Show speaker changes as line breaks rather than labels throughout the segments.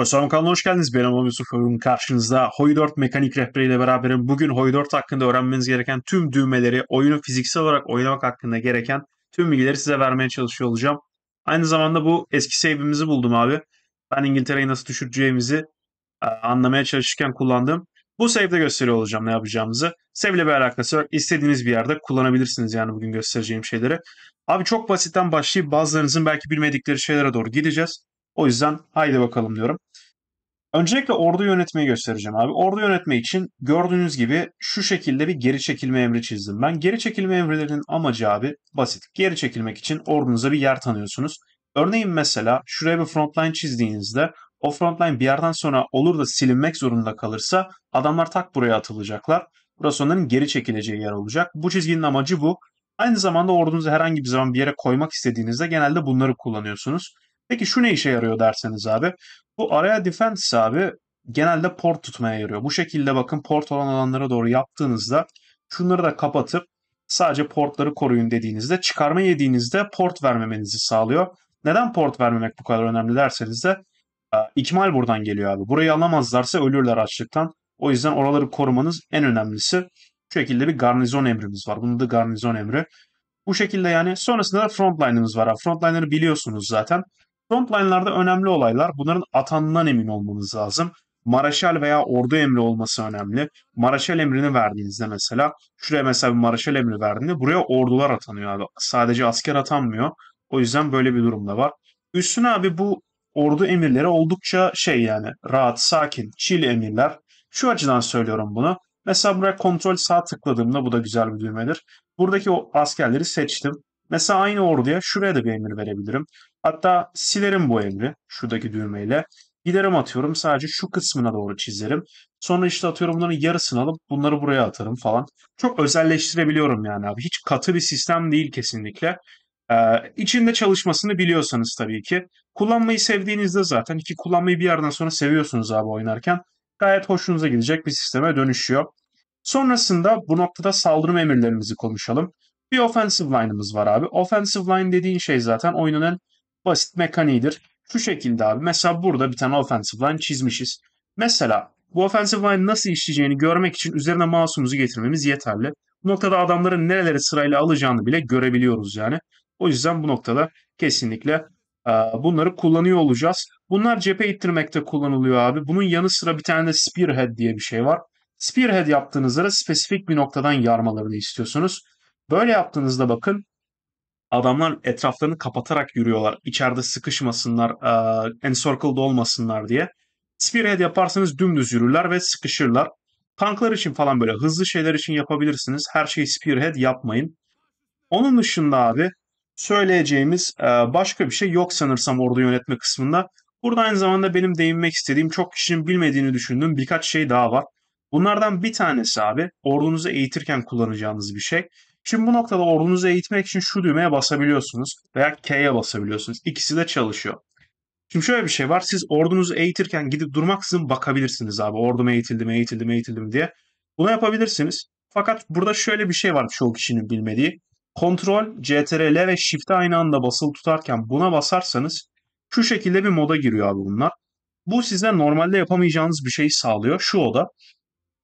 Profesör Kanal'a hoş geldiniz. Ben Anadolu Yusuf Övün karşınızda. Hoy 4 mekanik ile beraberim. Bugün Hoy 4 hakkında öğrenmeniz gereken tüm düğmeleri, oyunu fiziksel olarak oynamak hakkında gereken tüm bilgileri size vermeye çalışıyor olacağım. Aynı zamanda bu eski save'imizi buldum abi. Ben İngiltere'yi nasıl düşüreceğimizi e, anlamaya çalışırken kullandığım bu save'de gösteriyor olacağım ne yapacağımızı. Save ile bir alakası yok. İstediğiniz bir yerde kullanabilirsiniz yani bugün göstereceğim şeyleri. Abi çok basitten başlayıp bazılarınızın belki bilmedikleri şeylere doğru gideceğiz. O yüzden haydi bakalım diyorum. Öncelikle ordu yönetmeyi göstereceğim abi. Ordu yönetme için gördüğünüz gibi şu şekilde bir geri çekilme emri çizdim. Ben geri çekilme emirlerinin amacı abi basit. Geri çekilmek için ordunuza bir yer tanıyorsunuz. Örneğin mesela şuraya bir frontline çizdiğinizde o frontline bir yerden sonra olur da silinmek zorunda kalırsa adamlar tak buraya atılacaklar. Burası onların geri çekileceği yer olacak. Bu çizginin amacı bu. Aynı zamanda ordunuzu herhangi bir zaman bir yere koymak istediğinizde genelde bunları kullanıyorsunuz. Peki şu ne işe yarıyor derseniz abi. Bu araya defense abi genelde port tutmaya yarıyor. Bu şekilde bakın port olan alanlara doğru yaptığınızda şunları da kapatıp sadece portları koruyun dediğinizde çıkarma yediğinizde port vermemenizi sağlıyor. Neden port vermemek bu kadar önemli derseniz de e, ikmal buradan geliyor abi. Burayı alamazlarsa ölürler açlıktan. O yüzden oraları korumanız en önemlisi. Bu şekilde bir garnizon emrimiz var. Bunun da garnizon emri. Bu şekilde yani sonrasında da frontliner'ımız var. Frontliner'ı biliyorsunuz zaten. Frontline'larda önemli olaylar bunların atanından emin olmanız lazım. Maraşal veya ordu emri olması önemli. Maraşal emrini verdiğinizde mesela şuraya mesela bir Maraşal emri verdiğinde buraya ordular atanıyor abi. Sadece asker atanmıyor. O yüzden böyle bir durumda var. Üstüne abi bu ordu emirleri oldukça şey yani rahat, sakin, chill emirler. Şu açıdan söylüyorum bunu. Mesela buraya kontrol sağ tıkladığımda bu da güzel bir düğmedir. Buradaki o askerleri seçtim. Mesela aynı orduya şuraya da bir emir verebilirim. Hatta silerim bu emri şuradaki düğmeyle. Giderim atıyorum sadece şu kısmına doğru çizerim. Sonra işte atıyorum bunların yarısını alıp bunları buraya atarım falan. Çok özelleştirebiliyorum yani abi. Hiç katı bir sistem değil kesinlikle. Ee, içinde çalışmasını biliyorsanız tabii ki. Kullanmayı sevdiğinizde zaten ki kullanmayı bir yerden sonra seviyorsunuz abi oynarken. Gayet hoşunuza gidecek bir sisteme dönüşüyor. Sonrasında bu noktada saldırım emirlerimizi konuşalım. Bir offensive line'ımız var abi. Offensive line dediğin şey zaten oyunun en basit mekaniğidir. Şu şekilde abi. Mesela burada bir tane offensive line çizmişiz. Mesela bu offensive line nasıl işleyeceğini görmek için üzerine mouse'umuzu getirmemiz yeterli. Bu noktada adamların nereleri sırayla alacağını bile görebiliyoruz yani. O yüzden bu noktada kesinlikle bunları kullanıyor olacağız. Bunlar cephe ittirmekte kullanılıyor abi. Bunun yanı sıra bir tane de spearhead diye bir şey var. Spearhead yaptığınızda da spesifik bir noktadan yarmalarını istiyorsunuz. Böyle yaptığınızda bakın adamlar etraflarını kapatarak yürüyorlar. İçeride sıkışmasınlar, e, encircled olmasınlar diye. Spearhead yaparsanız dümdüz yürürler ve sıkışırlar. Tanklar için falan böyle hızlı şeyler için yapabilirsiniz. Her şeyi spearhead yapmayın. Onun dışında abi söyleyeceğimiz başka bir şey yok sanırsam ordu yönetme kısmında. Burada aynı zamanda benim değinmek istediğim çok kişinin bilmediğini düşündüğüm birkaç şey daha var. Bunlardan bir tanesi abi ordunuzu eğitirken kullanacağınız bir şey. Şimdi bu noktada ordunuzu eğitmek için şu düğmeye basabiliyorsunuz veya K'ye basabiliyorsunuz. İkisi de çalışıyor. Şimdi şöyle bir şey var. Siz ordunuzu eğitirken gidip durmaksızın bakabilirsiniz abi. Ordum eğitildim eğitildim eğitildim diye. Bunu yapabilirsiniz. Fakat burada şöyle bir şey var çoğu kişinin bilmediği. Kontrol, CTRL ve Shift'e aynı anda basılı tutarken buna basarsanız şu şekilde bir moda giriyor abi bunlar. Bu size normalde yapamayacağınız bir şeyi sağlıyor. Şu oda.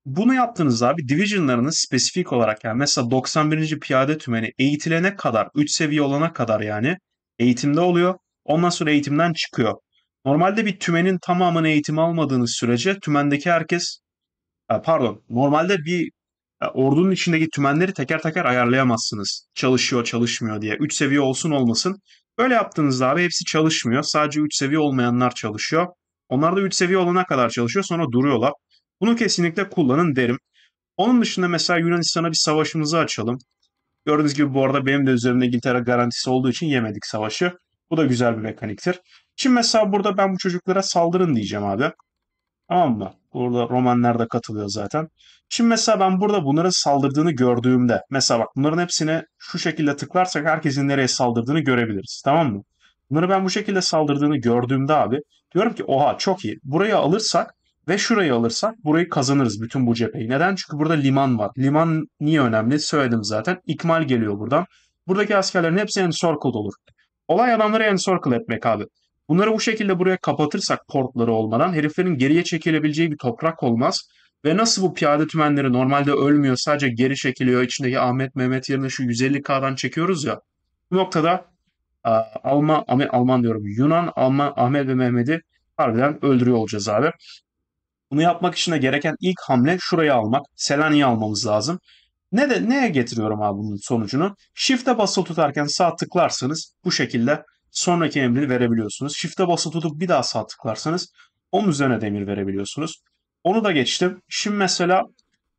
Bunu yaptığınız abi divisionlarını spesifik olarak yani mesela 91. Piyade Tümeni eğitilene kadar 3 seviye olana kadar yani eğitimde oluyor. Ondan sonra eğitimden çıkıyor. Normalde bir tümenin tamamını eğitim almadığınız sürece tümendeki herkes e, pardon normalde bir e, ordunun içindeki tümenleri teker teker ayarlayamazsınız. Çalışıyor çalışmıyor diye. 3 seviye olsun olmasın. Böyle yaptığınızda abi hepsi çalışmıyor. Sadece 3 seviye olmayanlar çalışıyor. Onlar da 3 seviye olana kadar çalışıyor sonra duruyorlar. Bunu kesinlikle kullanın derim. Onun dışında mesela Yunanistan'a bir savaşımızı açalım. Gördüğünüz gibi bu arada benim de üzerimde İngiltere garantisi olduğu için yemedik savaşı. Bu da güzel bir mekaniktir. Şimdi mesela burada ben bu çocuklara saldırın diyeceğim abi. Tamam mı? Burada Romanlar da katılıyor zaten. Şimdi mesela ben burada bunların saldırdığını gördüğümde mesela bak bunların hepsine şu şekilde tıklarsak herkesin nereye saldırdığını görebiliriz. Tamam mı? Bunları ben bu şekilde saldırdığını gördüğümde abi diyorum ki oha çok iyi. Burayı alırsak ve şurayı alırsak burayı kazanırız bütün bu cepheyi. Neden? Çünkü burada liman var. Liman niye önemli? Söyledim zaten. İkmal geliyor buradan. Buradaki askerlerin hepsi encircled olur. Olay adamları encircle etmek abi. Bunları bu şekilde buraya kapatırsak portları olmadan heriflerin geriye çekilebileceği bir toprak olmaz. Ve nasıl bu piyade tümenleri normalde ölmüyor sadece geri çekiliyor içindeki Ahmet Mehmet yerine şu 150K'dan çekiyoruz ya. Bu noktada Alman, Alman diyorum Yunan, Alman, Ahmet ve Mehmet'i harbiden öldürüyor olacağız abi. Bunu yapmak için de gereken ilk hamle şurayı almak. Selanik'i almamız lazım. Ne de neye getiriyorum abi bunun sonucunu? Shift'e basılı tutarken sağ tıklarsanız bu şekilde sonraki emri verebiliyorsunuz. Shift'e basılı tutup bir daha sağ tıklarsanız onun üzerine demir verebiliyorsunuz. Onu da geçtim. Şimdi mesela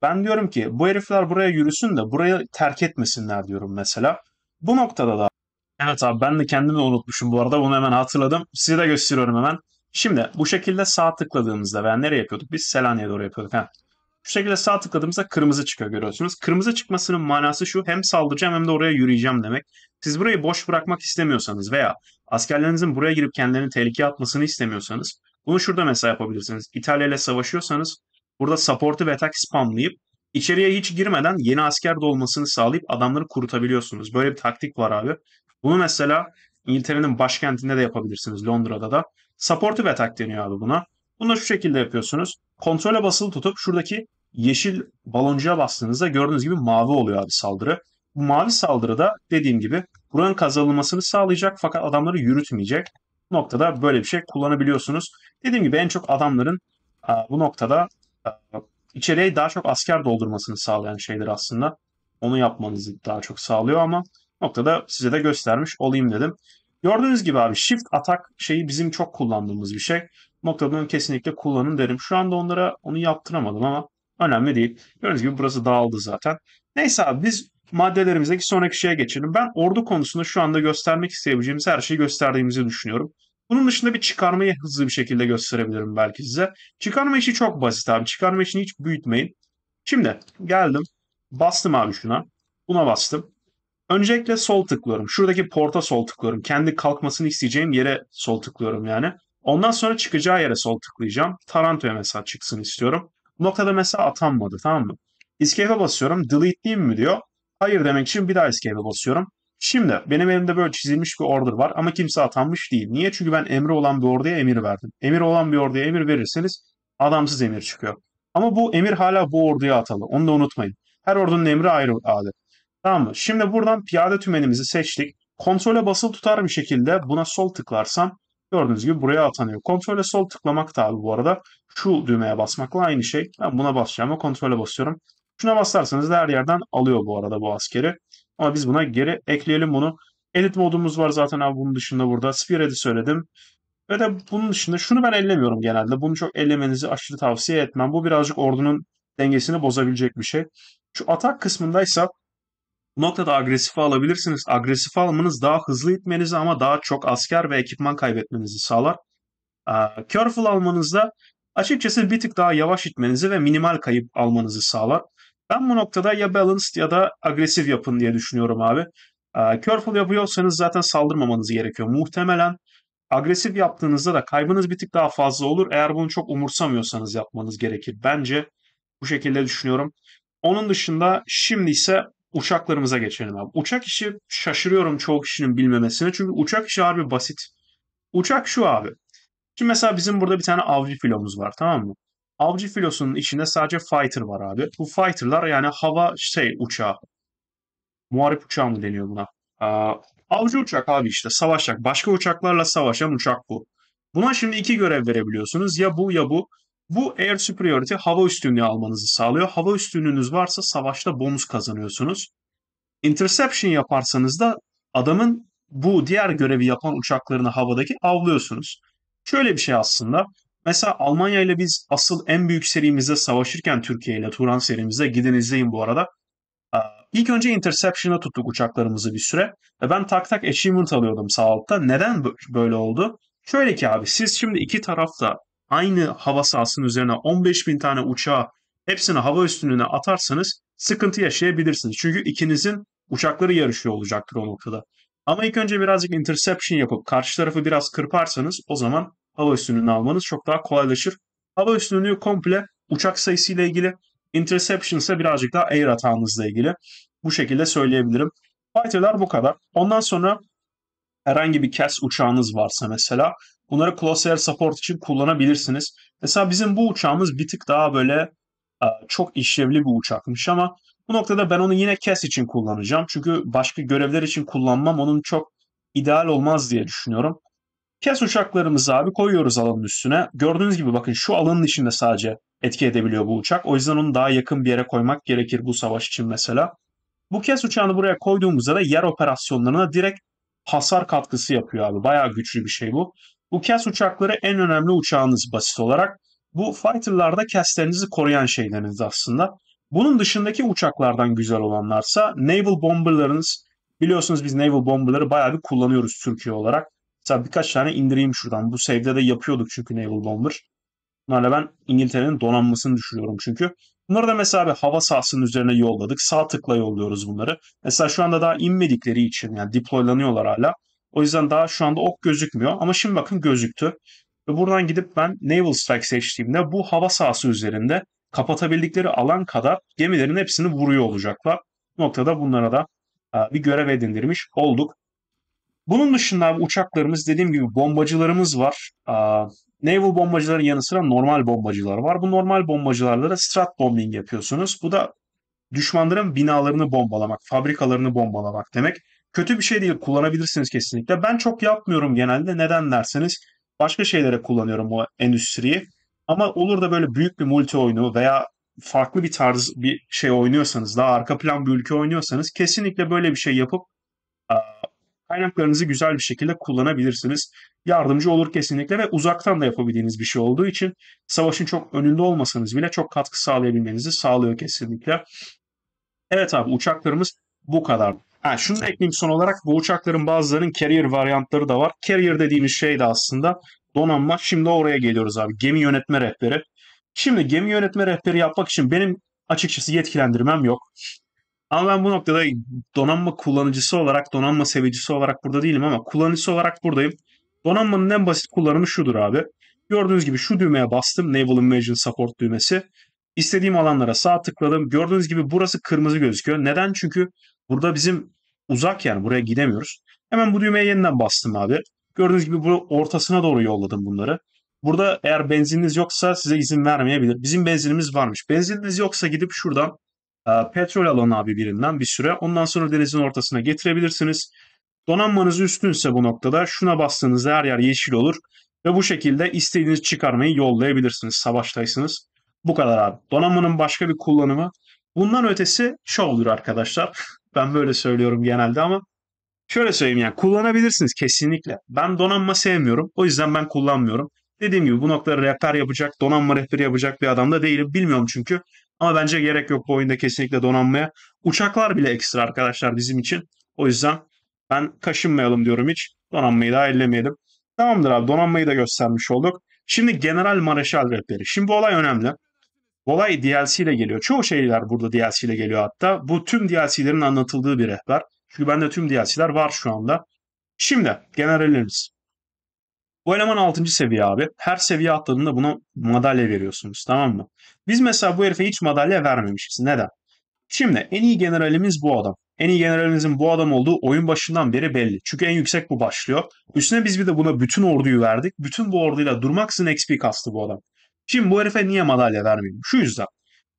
ben diyorum ki bu herifler buraya yürüsün de burayı terk etmesinler diyorum mesela. Bu noktada da evet abi ben de kendimi unutmuşum bu arada bunu hemen hatırladım. Size de gösteriyorum hemen. Şimdi bu şekilde sağ tıkladığımızda ben nereye yapıyorduk? Biz Selanik'e doğru yapıyorduk. Ha. Bu şekilde sağ tıkladığımızda kırmızı çıkıyor görüyorsunuz. Kırmızı çıkmasının manası şu hem saldıracağım hem de oraya yürüyeceğim demek. Siz burayı boş bırakmak istemiyorsanız veya askerlerinizin buraya girip kendilerini tehlikeye atmasını istemiyorsanız bunu şurada mesela yapabilirsiniz. İtalya ile savaşıyorsanız burada support'u ve attack spamlayıp içeriye hiç girmeden yeni asker dolmasını sağlayıp adamları kurutabiliyorsunuz. Böyle bir taktik var abi. Bunu mesela İngiltere'nin başkentinde de yapabilirsiniz Londra'da da. Supportive attack deniyor abi buna. Bunu da şu şekilde yapıyorsunuz. Kontrole basılı tutup şuradaki yeşil baloncuya bastığınızda gördüğünüz gibi mavi oluyor abi saldırı. Bu mavi saldırı da dediğim gibi buranın kazanılmasını sağlayacak fakat adamları yürütmeyecek. Bu noktada böyle bir şey kullanabiliyorsunuz. Dediğim gibi en çok adamların bu noktada içeriye daha çok asker doldurmasını sağlayan şeyler aslında. Onu yapmanızı daha çok sağlıyor ama noktada size de göstermiş olayım dedim. Gördüğünüz gibi abi shift atak şeyi bizim çok kullandığımız bir şey. Noktadan kesinlikle kullanın derim. Şu anda onlara onu yaptıramadım ama önemli değil. Gördüğünüz gibi burası dağıldı zaten. Neyse abi biz maddelerimizdeki sonraki şeye geçelim. Ben ordu konusunda şu anda göstermek isteyebileceğimiz her şeyi gösterdiğimizi düşünüyorum. Bunun dışında bir çıkarmayı hızlı bir şekilde gösterebilirim belki size. Çıkarma işi çok basit abi. Çıkarma işini hiç büyütmeyin. Şimdi geldim. Bastım abi şuna. Buna bastım. Öncelikle sol tıklıyorum. Şuradaki porta sol tıklıyorum. Kendi kalkmasını isteyeceğim yere sol tıklıyorum yani. Ondan sonra çıkacağı yere sol tıklayacağım. Taranto'ya mesela çıksın istiyorum. Bu noktada mesela atanmadı tamam mı? Escape'e basıyorum. Delete'leyeyim mi diyor. Hayır demek için bir daha escape'e basıyorum. Şimdi benim elimde böyle çizilmiş bir order var ama kimse atanmış değil. Niye? Çünkü ben emri olan bir orduya emir verdim. Emir olan bir orduya emir verirseniz adamsız emir çıkıyor. Ama bu emir hala bu orduya atalı. Onu da unutmayın. Her ordunun emri ayrı adet. Tamam mı? Şimdi buradan piyade tümenimizi seçtik. Kontrole basılı tutar bir şekilde buna sol tıklarsam gördüğünüz gibi buraya atanıyor. Kontrole sol tıklamak da abi bu arada şu düğmeye basmakla aynı şey. Ben buna basacağım ama kontrole basıyorum. Şuna basarsanız da her yerden alıyor bu arada bu askeri. Ama biz buna geri ekleyelim bunu. Edit modumuz var zaten abi bunun dışında burada. Spear edit söyledim. Ve de bunun dışında şunu ben ellemiyorum genelde. Bunu çok ellemenizi aşırı tavsiye etmem. Bu birazcık ordunun dengesini bozabilecek bir şey. Şu atak kısmındaysa bu noktada agresife alabilirsiniz. Agresife almanız daha hızlı itmenizi ama daha çok asker ve ekipman kaybetmenizi sağlar. Ee, careful almanızda açıkçası bir tık daha yavaş itmenizi ve minimal kayıp almanızı sağlar. Ben bu noktada ya balanced ya da agresif yapın diye düşünüyorum abi. Ee, careful yapıyorsanız zaten saldırmamanız gerekiyor. Muhtemelen agresif yaptığınızda da kaybınız bir tık daha fazla olur. Eğer bunu çok umursamıyorsanız yapmanız gerekir. Bence bu şekilde düşünüyorum. Onun dışında şimdi ise uçaklarımıza geçelim abi. Uçak işi şaşırıyorum çoğu kişinin bilmemesine. Çünkü uçak işi abi basit. Uçak şu abi. Şimdi mesela bizim burada bir tane avcı filomuz var tamam mı? Avcı filosunun içinde sadece fighter var abi. Bu fighterlar yani hava şey uçağı. Muharip uçağı mı deniyor buna? Aa, avcı uçak abi işte savaşacak. Başka uçaklarla savaşan uçak bu. Buna şimdi iki görev verebiliyorsunuz. Ya bu ya bu. Bu air superiority hava üstünlüğü almanızı sağlıyor. Hava üstünlüğünüz varsa savaşta bonus kazanıyorsunuz. Interception yaparsanız da adamın bu diğer görevi yapan uçaklarını havadaki avlıyorsunuz. Şöyle bir şey aslında. Mesela Almanya ile biz asıl en büyük serimizde savaşırken Türkiye ile Turan serimizde gidin izleyin bu arada. İlk önce Interception'a tuttuk uçaklarımızı bir süre. ben tak tak achievement alıyordum sağ altta. Neden böyle oldu? Şöyle ki abi siz şimdi iki tarafta aynı hava sahasının üzerine 15 bin tane uçağı hepsini hava üstünlüğüne atarsanız sıkıntı yaşayabilirsiniz. Çünkü ikinizin uçakları yarışıyor olacaktır o noktada. Ama ilk önce birazcık interception yapıp karşı tarafı biraz kırparsanız o zaman hava üstünlüğünü almanız çok daha kolaylaşır. Hava üstünlüğü komple uçak sayısı ile ilgili, interception ise birazcık daha air atağınızla ilgili. Bu şekilde söyleyebilirim. Fighter'lar bu kadar. Ondan sonra herhangi bir kes uçağınız varsa mesela Bunları close air support için kullanabilirsiniz. Mesela bizim bu uçağımız bir tık daha böyle e, çok işlevli bir uçakmış ama bu noktada ben onu yine kes için kullanacağım. Çünkü başka görevler için kullanmam onun çok ideal olmaz diye düşünüyorum. Kes uçaklarımızı abi koyuyoruz alanın üstüne. Gördüğünüz gibi bakın şu alanın içinde sadece etki edebiliyor bu uçak. O yüzden onu daha yakın bir yere koymak gerekir bu savaş için mesela. Bu kes uçağını buraya koyduğumuzda da yer operasyonlarına direkt hasar katkısı yapıyor abi. Bayağı güçlü bir şey bu. Bu CAS uçakları en önemli uçağınız basit olarak. Bu fighterlarda CAS'lerinizi koruyan şeyleriniz aslında. Bunun dışındaki uçaklardan güzel olanlarsa naval bomberlarınız. Biliyorsunuz biz naval bomberları bayağı bir kullanıyoruz Türkiye olarak. Mesela birkaç tane indireyim şuradan. Bu save'de de yapıyorduk çünkü naval bomber. Bunlarla ben İngiltere'nin donanmasını düşünüyorum çünkü. Bunları da mesela bir hava sahasının üzerine yolladık. Sağ tıkla yolluyoruz bunları. Mesela şu anda daha inmedikleri için yani deploylanıyorlar hala. O yüzden daha şu anda ok gözükmüyor. Ama şimdi bakın gözüktü. Ve buradan gidip ben Naval Strike seçtiğimde bu hava sahası üzerinde kapatabildikleri alan kadar gemilerin hepsini vuruyor olacaklar. Bu noktada bunlara da e, bir görev edindirmiş olduk. Bunun dışında uçaklarımız dediğim gibi bombacılarımız var. E, naval bombacıların yanı sıra normal bombacılar var. Bu normal bombacılarla da strat bombing yapıyorsunuz. Bu da düşmanların binalarını bombalamak, fabrikalarını bombalamak demek. Kötü bir şey değil kullanabilirsiniz kesinlikle. Ben çok yapmıyorum genelde neden derseniz başka şeylere kullanıyorum o endüstriyi. Ama olur da böyle büyük bir multi oyunu veya farklı bir tarz bir şey oynuyorsanız daha arka plan bir ülke oynuyorsanız kesinlikle böyle bir şey yapıp kaynaklarınızı güzel bir şekilde kullanabilirsiniz. Yardımcı olur kesinlikle ve uzaktan da yapabildiğiniz bir şey olduğu için savaşın çok önünde olmasanız bile çok katkı sağlayabilmenizi sağlıyor kesinlikle. Evet abi uçaklarımız bu kadar. Ha, şunu da ekleyeyim son olarak bu uçakların bazılarının carrier varyantları da var. Carrier dediğimiz şey de aslında donanma. Şimdi oraya geliyoruz abi. Gemi yönetme rehberi. Şimdi gemi yönetme rehberi yapmak için benim açıkçası yetkilendirmem yok. Ama ben bu noktada donanma kullanıcısı olarak, donanma sevicisi olarak burada değilim ama kullanıcısı olarak buradayım. Donanmanın en basit kullanımı şudur abi. Gördüğünüz gibi şu düğmeye bastım. Naval Invasion Support düğmesi. İstediğim alanlara sağ tıkladım. Gördüğünüz gibi burası kırmızı gözüküyor. Neden? Çünkü burada bizim uzak yani buraya gidemiyoruz. Hemen bu düğmeye yeniden bastım abi. Gördüğünüz gibi bu ortasına doğru yolladım bunları. Burada eğer benzininiz yoksa size izin vermeyebilir. Bizim benzinimiz varmış. Benzininiz yoksa gidip şuradan e, petrol alın abi birinden bir süre. Ondan sonra denizin ortasına getirebilirsiniz. Donanmanız üstünse bu noktada şuna bastığınızda her yer yeşil olur. Ve bu şekilde istediğiniz çıkarmayı yollayabilirsiniz. Savaştaysınız. bu kadar abi. Donanmanın başka bir kullanımı. Bundan ötesi olur arkadaşlar. Ben böyle söylüyorum genelde ama şöyle söyleyeyim yani kullanabilirsiniz kesinlikle. Ben donanma sevmiyorum. O yüzden ben kullanmıyorum. Dediğim gibi bu noktaları rehber yapacak, donanma rehberi yapacak bir adam da değilim. Bilmiyorum çünkü. Ama bence gerek yok bu oyunda kesinlikle donanmaya. Uçaklar bile ekstra arkadaşlar bizim için. O yüzden ben kaşınmayalım diyorum hiç. Donanmayı da ellemeyelim. Tamamdır abi donanmayı da göstermiş olduk. Şimdi General Mareşal rehberi. Şimdi bu olay önemli. Olay DLC ile geliyor. Çoğu şeyler burada DLC ile geliyor hatta. Bu tüm DLC'lerin anlatıldığı bir rehber. Çünkü bende tüm DLC'ler var şu anda. Şimdi generallerimiz. Bu eleman 6. seviye abi. Her seviye atladığında buna madalya veriyorsunuz tamam mı? Biz mesela bu herife hiç madalya vermemişiz. Neden? Şimdi en iyi generalimiz bu adam. En iyi generalimizin bu adam olduğu oyun başından beri belli. Çünkü en yüksek bu başlıyor. Üstüne biz bir de buna bütün orduyu verdik. Bütün bu orduyla durmaksızın XP kastı bu adam. Şimdi bu herife niye madalya vermeyeyim? Şu yüzden.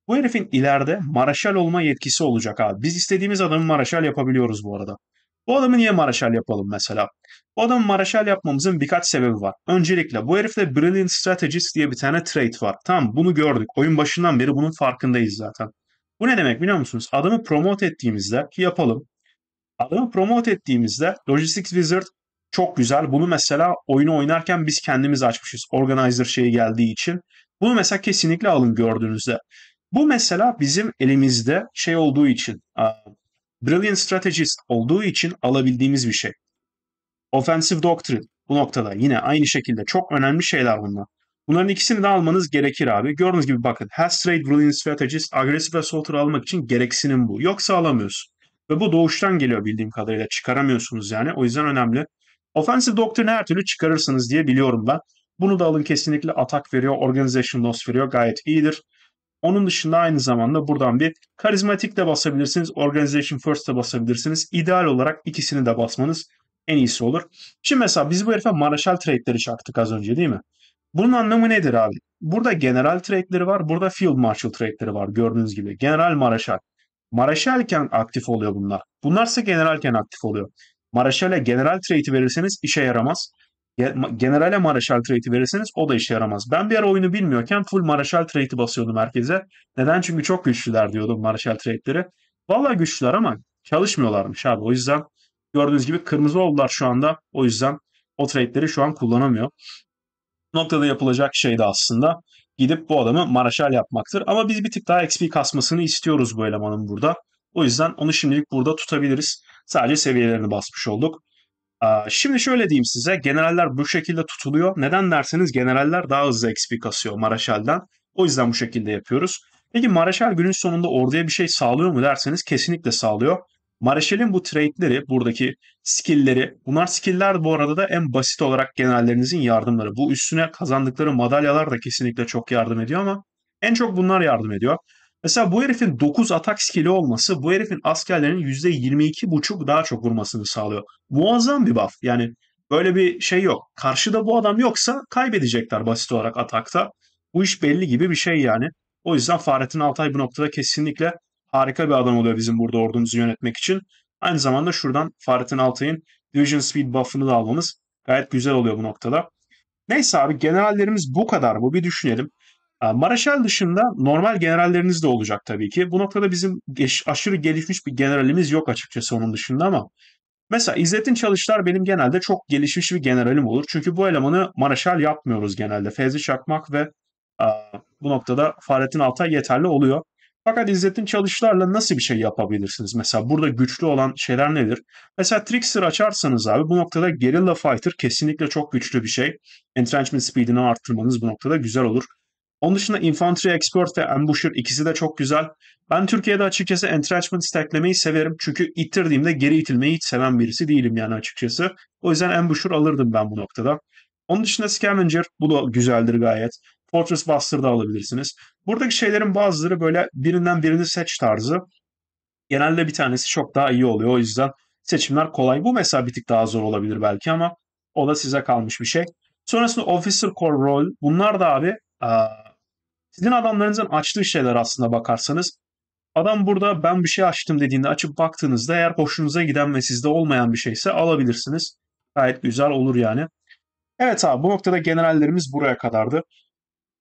Bu herifin ileride maraşal olma yetkisi olacak abi. Biz istediğimiz adamı maraşal yapabiliyoruz bu arada. Bu adamı niye maraşal yapalım mesela? Bu adamı maraşal yapmamızın birkaç sebebi var. Öncelikle bu herifte Brilliant Strategist diye bir tane trait var. Tamam bunu gördük. Oyun başından beri bunun farkındayız zaten. Bu ne demek biliyor musunuz? Adamı promote ettiğimizde ki yapalım. Adamı promote ettiğimizde Logistics Wizard çok güzel. Bunu mesela oyunu oynarken biz kendimiz açmışız. Organizer şeyi geldiği için. Bunu mesela kesinlikle alın gördüğünüzde. Bu mesela bizim elimizde şey olduğu için, Brilliant Strategist olduğu için alabildiğimiz bir şey. Offensive Doctrine bu noktada yine aynı şekilde çok önemli şeyler bunlar. Bunların ikisini de almanız gerekir abi. Gördüğünüz gibi bakın Has Trade Brilliant Strategist agresif assaulter almak için gereksinim bu. Yoksa alamıyorsun. Ve bu doğuştan geliyor bildiğim kadarıyla. Çıkaramıyorsunuz yani. O yüzden önemli. Offensive Doctrine'i her türlü çıkarırsınız diye biliyorum ben. Bunu da alın kesinlikle atak veriyor, organization loss veriyor gayet iyidir. Onun dışında aynı zamanda buradan bir karizmatik de basabilirsiniz, organization first de basabilirsiniz. İdeal olarak ikisini de basmanız en iyisi olur. Şimdi mesela biz bu herife Marshall trade'leri çaktık az önce değil mi? Bunun anlamı nedir abi? Burada general trade'leri var, burada field marshal trade'leri var gördüğünüz gibi. General Marshall. Maraşalken aktif oluyor bunlar. Bunlarsa generalken aktif oluyor. Maraşal'e general trade'i verirseniz işe yaramaz. Generale Maraşal trade'i verirseniz o da işe yaramaz. Ben bir ara oyunu bilmiyorken full Maraşal trade'i basıyordum merkeze. Neden? Çünkü çok güçlüler diyordum Maraşal trade'leri. Valla güçlüler ama çalışmıyorlarmış abi. O yüzden gördüğünüz gibi kırmızı oldular şu anda. O yüzden o trade'leri şu an kullanamıyor. Noktada yapılacak şey de aslında gidip bu adamı Maraşal yapmaktır. Ama biz bir tık daha XP kasmasını istiyoruz bu elemanın burada. O yüzden onu şimdilik burada tutabiliriz. Sadece seviyelerini basmış olduk. Şimdi şöyle diyeyim size. Generaller bu şekilde tutuluyor. Neden derseniz generaller daha hızlı XP kasıyor Maraşal'den. O yüzden bu şekilde yapıyoruz. Peki Maraşal günün sonunda orduya bir şey sağlıyor mu derseniz kesinlikle sağlıyor. Maraşal'in bu trade'leri, buradaki skill'leri, bunlar skill'ler bu arada da en basit olarak generallerinizin yardımları. Bu üstüne kazandıkları madalyalar da kesinlikle çok yardım ediyor ama en çok bunlar yardım ediyor. Mesela bu herifin 9 atak skill'i olması bu herifin askerlerinin %22,5 daha çok vurmasını sağlıyor. Muazzam bir buff. Yani böyle bir şey yok. Karşıda bu adam yoksa kaybedecekler basit olarak atakta. Bu iş belli gibi bir şey yani. O yüzden Fahrettin Altay bu noktada kesinlikle harika bir adam oluyor bizim burada ordumuzu yönetmek için. Aynı zamanda şuradan Fahrettin Altay'ın Division Speed buff'ını da almamız gayet güzel oluyor bu noktada. Neyse abi generallerimiz bu kadar bu bir düşünelim. Ee, Maraşal dışında normal generalleriniz de olacak tabii ki. Bu noktada bizim aşırı gelişmiş bir generalimiz yok açıkçası onun dışında ama mesela İzzettin Çalışlar benim genelde çok gelişmiş bir generalim olur. Çünkü bu elemanı Maraşal yapmıyoruz genelde. Fevzi Çakmak ve e, bu noktada Fahrettin Altay yeterli oluyor. Fakat İzzettin Çalışlar'la nasıl bir şey yapabilirsiniz? Mesela burada güçlü olan şeyler nedir? Mesela Trickster açarsanız abi bu noktada Guerrilla Fighter kesinlikle çok güçlü bir şey. Entrenchment speedini arttırmanız bu noktada güzel olur. Onun dışında Infantry Expert ve Ambusher ikisi de çok güzel. Ben Türkiye'de açıkçası entrenchment stacklemeyi severim. Çünkü ittirdiğimde geri itilmeyi hiç seven birisi değilim yani açıkçası. O yüzden Ambusher alırdım ben bu noktada. Onun dışında Scavenger bu da güzeldir gayet. Fortress Buster da alabilirsiniz. Buradaki şeylerin bazıları böyle birinden birini seç tarzı. Genelde bir tanesi çok daha iyi oluyor. O yüzden seçimler kolay. Bu mesela bir tık daha zor olabilir belki ama o da size kalmış bir şey. Sonrasında Officer Core Role. Bunlar da abi sizin adamlarınızın açtığı şeyler aslında bakarsanız adam burada ben bir şey açtım dediğinde açıp baktığınızda eğer hoşunuza giden ve sizde olmayan bir şeyse alabilirsiniz. Gayet güzel olur yani. Evet abi bu noktada generallerimiz buraya kadardı.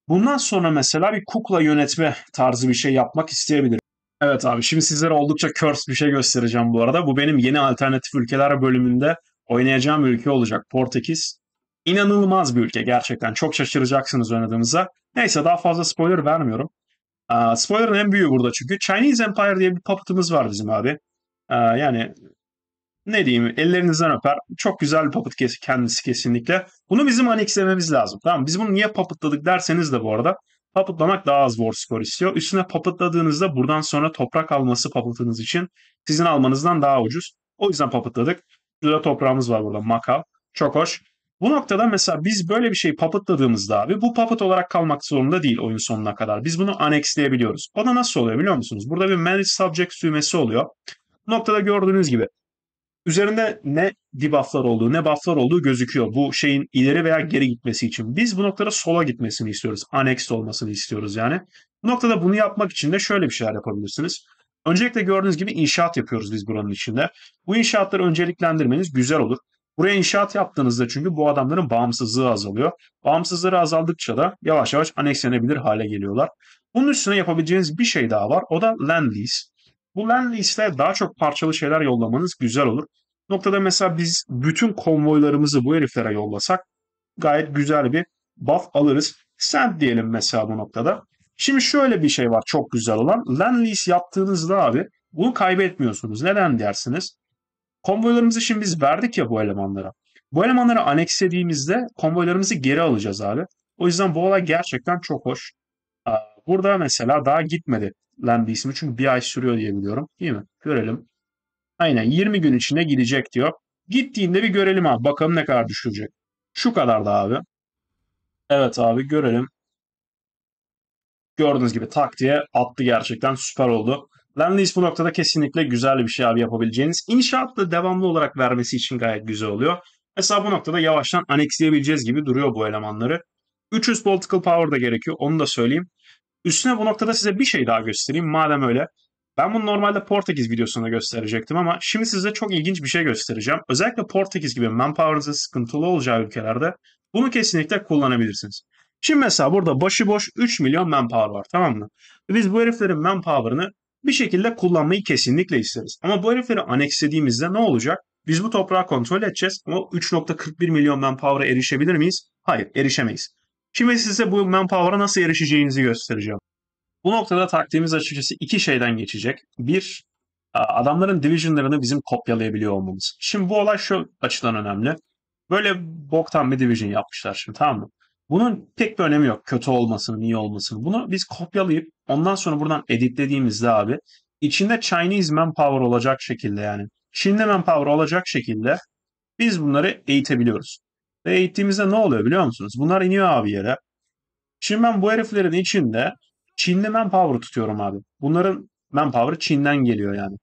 Bundan sonra mesela bir kukla yönetme tarzı bir şey yapmak isteyebilirim. Evet abi şimdi sizlere oldukça curse bir şey göstereceğim bu arada. Bu benim yeni alternatif ülkeler bölümünde oynayacağım ülke olacak Portekiz. İnanılmaz bir ülke gerçekten. Çok şaşıracaksınız oynadığımıza. Neyse daha fazla spoiler vermiyorum. Aa, ee, spoiler'ın en büyüğü burada çünkü. Chinese Empire diye bir puppet'ımız var bizim abi. Ee, yani ne diyeyim ellerinizden öper. Çok güzel bir puppet kendisi kesinlikle. Bunu bizim annexlememiz lazım. Tamam Biz bunu niye puppetladık derseniz de bu arada Puppetlamak daha az war score istiyor. Üstüne puppetladığınızda buradan sonra toprak alması puppetınız için sizin almanızdan daha ucuz. O yüzden puppetladık. Şurada toprağımız var burada Makav. Çok hoş. Bu noktada mesela biz böyle bir şeyi puppetladığımızda abi bu puppet olarak kalmak zorunda değil oyun sonuna kadar. Biz bunu annexleyebiliyoruz. O da nasıl oluyor biliyor musunuz? Burada bir manage subject düğmesi oluyor. Bu noktada gördüğünüz gibi üzerinde ne debufflar olduğu ne bufflar olduğu gözüküyor. Bu şeyin ileri veya geri gitmesi için. Biz bu noktada sola gitmesini istiyoruz. Annexed olmasını istiyoruz yani. Bu noktada bunu yapmak için de şöyle bir şeyler yapabilirsiniz. Öncelikle gördüğünüz gibi inşaat yapıyoruz biz buranın içinde. Bu inşaatları önceliklendirmeniz güzel olur. Buraya inşaat yaptığınızda çünkü bu adamların bağımsızlığı azalıyor. Bağımsızlığı azaldıkça da yavaş yavaş anekslenebilir hale geliyorlar. Bunun üstüne yapabileceğiniz bir şey daha var. O da land lease. Bu land lease'le daha çok parçalı şeyler yollamanız güzel olur. Noktada mesela biz bütün konvoylarımızı bu heriflere yollasak gayet güzel bir buff alırız. Sent diyelim mesela bu noktada. Şimdi şöyle bir şey var çok güzel olan. Land lease yaptığınızda abi bunu kaybetmiyorsunuz. Neden dersiniz? Konvoylarımızı şimdi biz verdik ya bu elemanlara. Bu elemanları anekslediğimizde konvoylarımızı geri alacağız abi. O yüzden bu olay gerçekten çok hoş. Burada mesela daha gitmedi Lambda ismi. Çünkü bir ay sürüyor diye biliyorum. Değil mi? Görelim. Aynen 20 gün içinde gidecek diyor. Gittiğinde bir görelim abi. Bakalım ne kadar düşürecek. Şu kadar da abi. Evet abi görelim. Gördüğünüz gibi tak diye attı gerçekten süper oldu. Lendlease bu noktada kesinlikle güzel bir şey abi yapabileceğiniz. İnşaatla devamlı olarak vermesi için gayet güzel oluyor. Mesela bu noktada yavaştan anexleyebileceğiz gibi duruyor bu elemanları. 300 political power da gerekiyor onu da söyleyeyim. Üstüne bu noktada size bir şey daha göstereyim madem öyle. Ben bunu normalde Portekiz videosunda gösterecektim ama şimdi size çok ilginç bir şey göstereceğim. Özellikle Portekiz gibi manpower'ınızın sıkıntılı olacağı ülkelerde bunu kesinlikle kullanabilirsiniz. Şimdi mesela burada başıboş 3 milyon manpower var tamam mı? Biz bu heriflerin manpower'ını bir şekilde kullanmayı kesinlikle isteriz. Ama bu herifleri anekslediğimizde ne olacak? Biz bu toprağı kontrol edeceğiz ama 3.41 milyon manpower'a erişebilir miyiz? Hayır, erişemeyiz. Şimdi size bu manpower'a nasıl erişeceğinizi göstereceğim. Bu noktada taktiğimiz açıkçası iki şeyden geçecek. Bir, adamların division'larını bizim kopyalayabiliyor olmamız. Şimdi bu olay şu açıdan önemli. Böyle boktan bir division yapmışlar şimdi tamam mı? Bunun pek bir önemi yok. Kötü olmasının, iyi olmasının. Bunu biz kopyalayıp ondan sonra buradan editlediğimizde abi içinde Chinese manpower olacak şekilde yani Çinli manpower olacak şekilde biz bunları eğitebiliyoruz. Ve eğittiğimizde ne oluyor biliyor musunuz? Bunlar iniyor abi yere. Şimdi ben bu heriflerin içinde Çinli manpower tutuyorum abi. Bunların manpower Çin'den geliyor yani.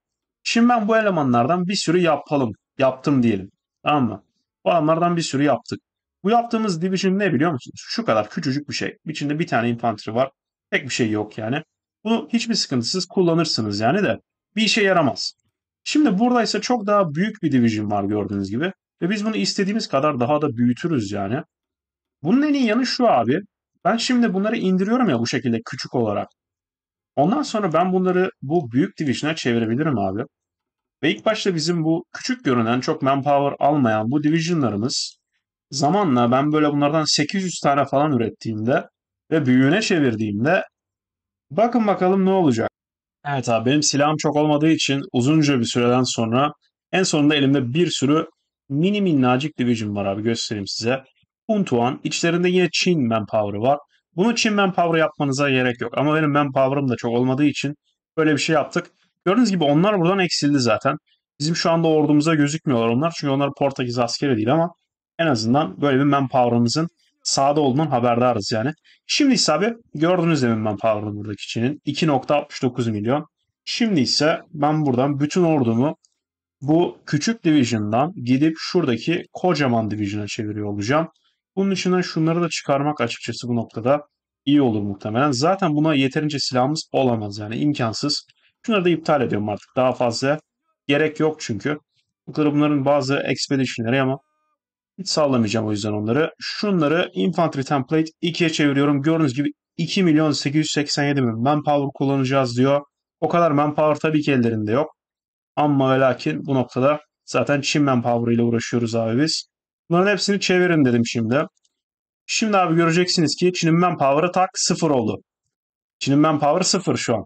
Şimdi ben bu elemanlardan bir sürü yapalım. Yaptım diyelim. Tamam mı? Bu adamlardan bir sürü yaptık. Bu yaptığımız division ne biliyor musunuz? Şu kadar küçücük bir şey. İçinde bir tane infantry var. Pek bir şey yok yani. Bunu hiçbir sıkıntısız kullanırsınız yani de bir işe yaramaz. Şimdi burada ise çok daha büyük bir division var gördüğünüz gibi. Ve biz bunu istediğimiz kadar daha da büyütürüz yani. Bunun en iyi yanı şu abi. Ben şimdi bunları indiriyorum ya bu şekilde küçük olarak. Ondan sonra ben bunları bu büyük division'a çevirebilirim abi. Ve ilk başta bizim bu küçük görünen çok manpower almayan bu division'larımız zamanla ben böyle bunlardan 800 tane falan ürettiğimde ve büyüğüne çevirdiğimde bakın bakalım ne olacak. Evet abi benim silahım çok olmadığı için uzunca bir süreden sonra en sonunda elimde bir sürü mini minnacık Division var abi göstereyim size. Puntuan içlerinde yine Çin Manpower'ı var. Bunu Çin Manpower yapmanıza gerek yok ama benim Manpower'ım da çok olmadığı için böyle bir şey yaptık. Gördüğünüz gibi onlar buradan eksildi zaten. Bizim şu anda ordumuza gözükmüyorlar onlar çünkü onlar Portekiz askeri değil ama en azından böyle bir manpower'ımızın sağda olduğundan haberdarız yani. Şimdi ise abi gördünüz demin manpower'ını buradaki Çin'in 2.69 milyon. Şimdi ise ben buradan bütün ordumu bu küçük division'dan gidip şuradaki kocaman division'a çeviriyor olacağım. Bunun dışında şunları da çıkarmak açıkçası bu noktada iyi olur muhtemelen. Zaten buna yeterince silahımız olamaz yani imkansız. Şunları da iptal ediyorum artık daha fazla gerek yok çünkü. Bunların bazı expedition'leri ama hiç sağlamayacağım o yüzden onları. Şunları Infantry Template 2'ye çeviriyorum. Gördüğünüz gibi 2 milyon 887 bin manpower kullanacağız diyor. O kadar manpower tabii ki ellerinde yok. Ama ve lakin bu noktada zaten Çin manpower ile uğraşıyoruz abi biz. Bunların hepsini çevirin dedim şimdi. Şimdi abi göreceksiniz ki Çin'in manpower'ı tak 0 oldu. Çin'in manpower'ı 0 şu an.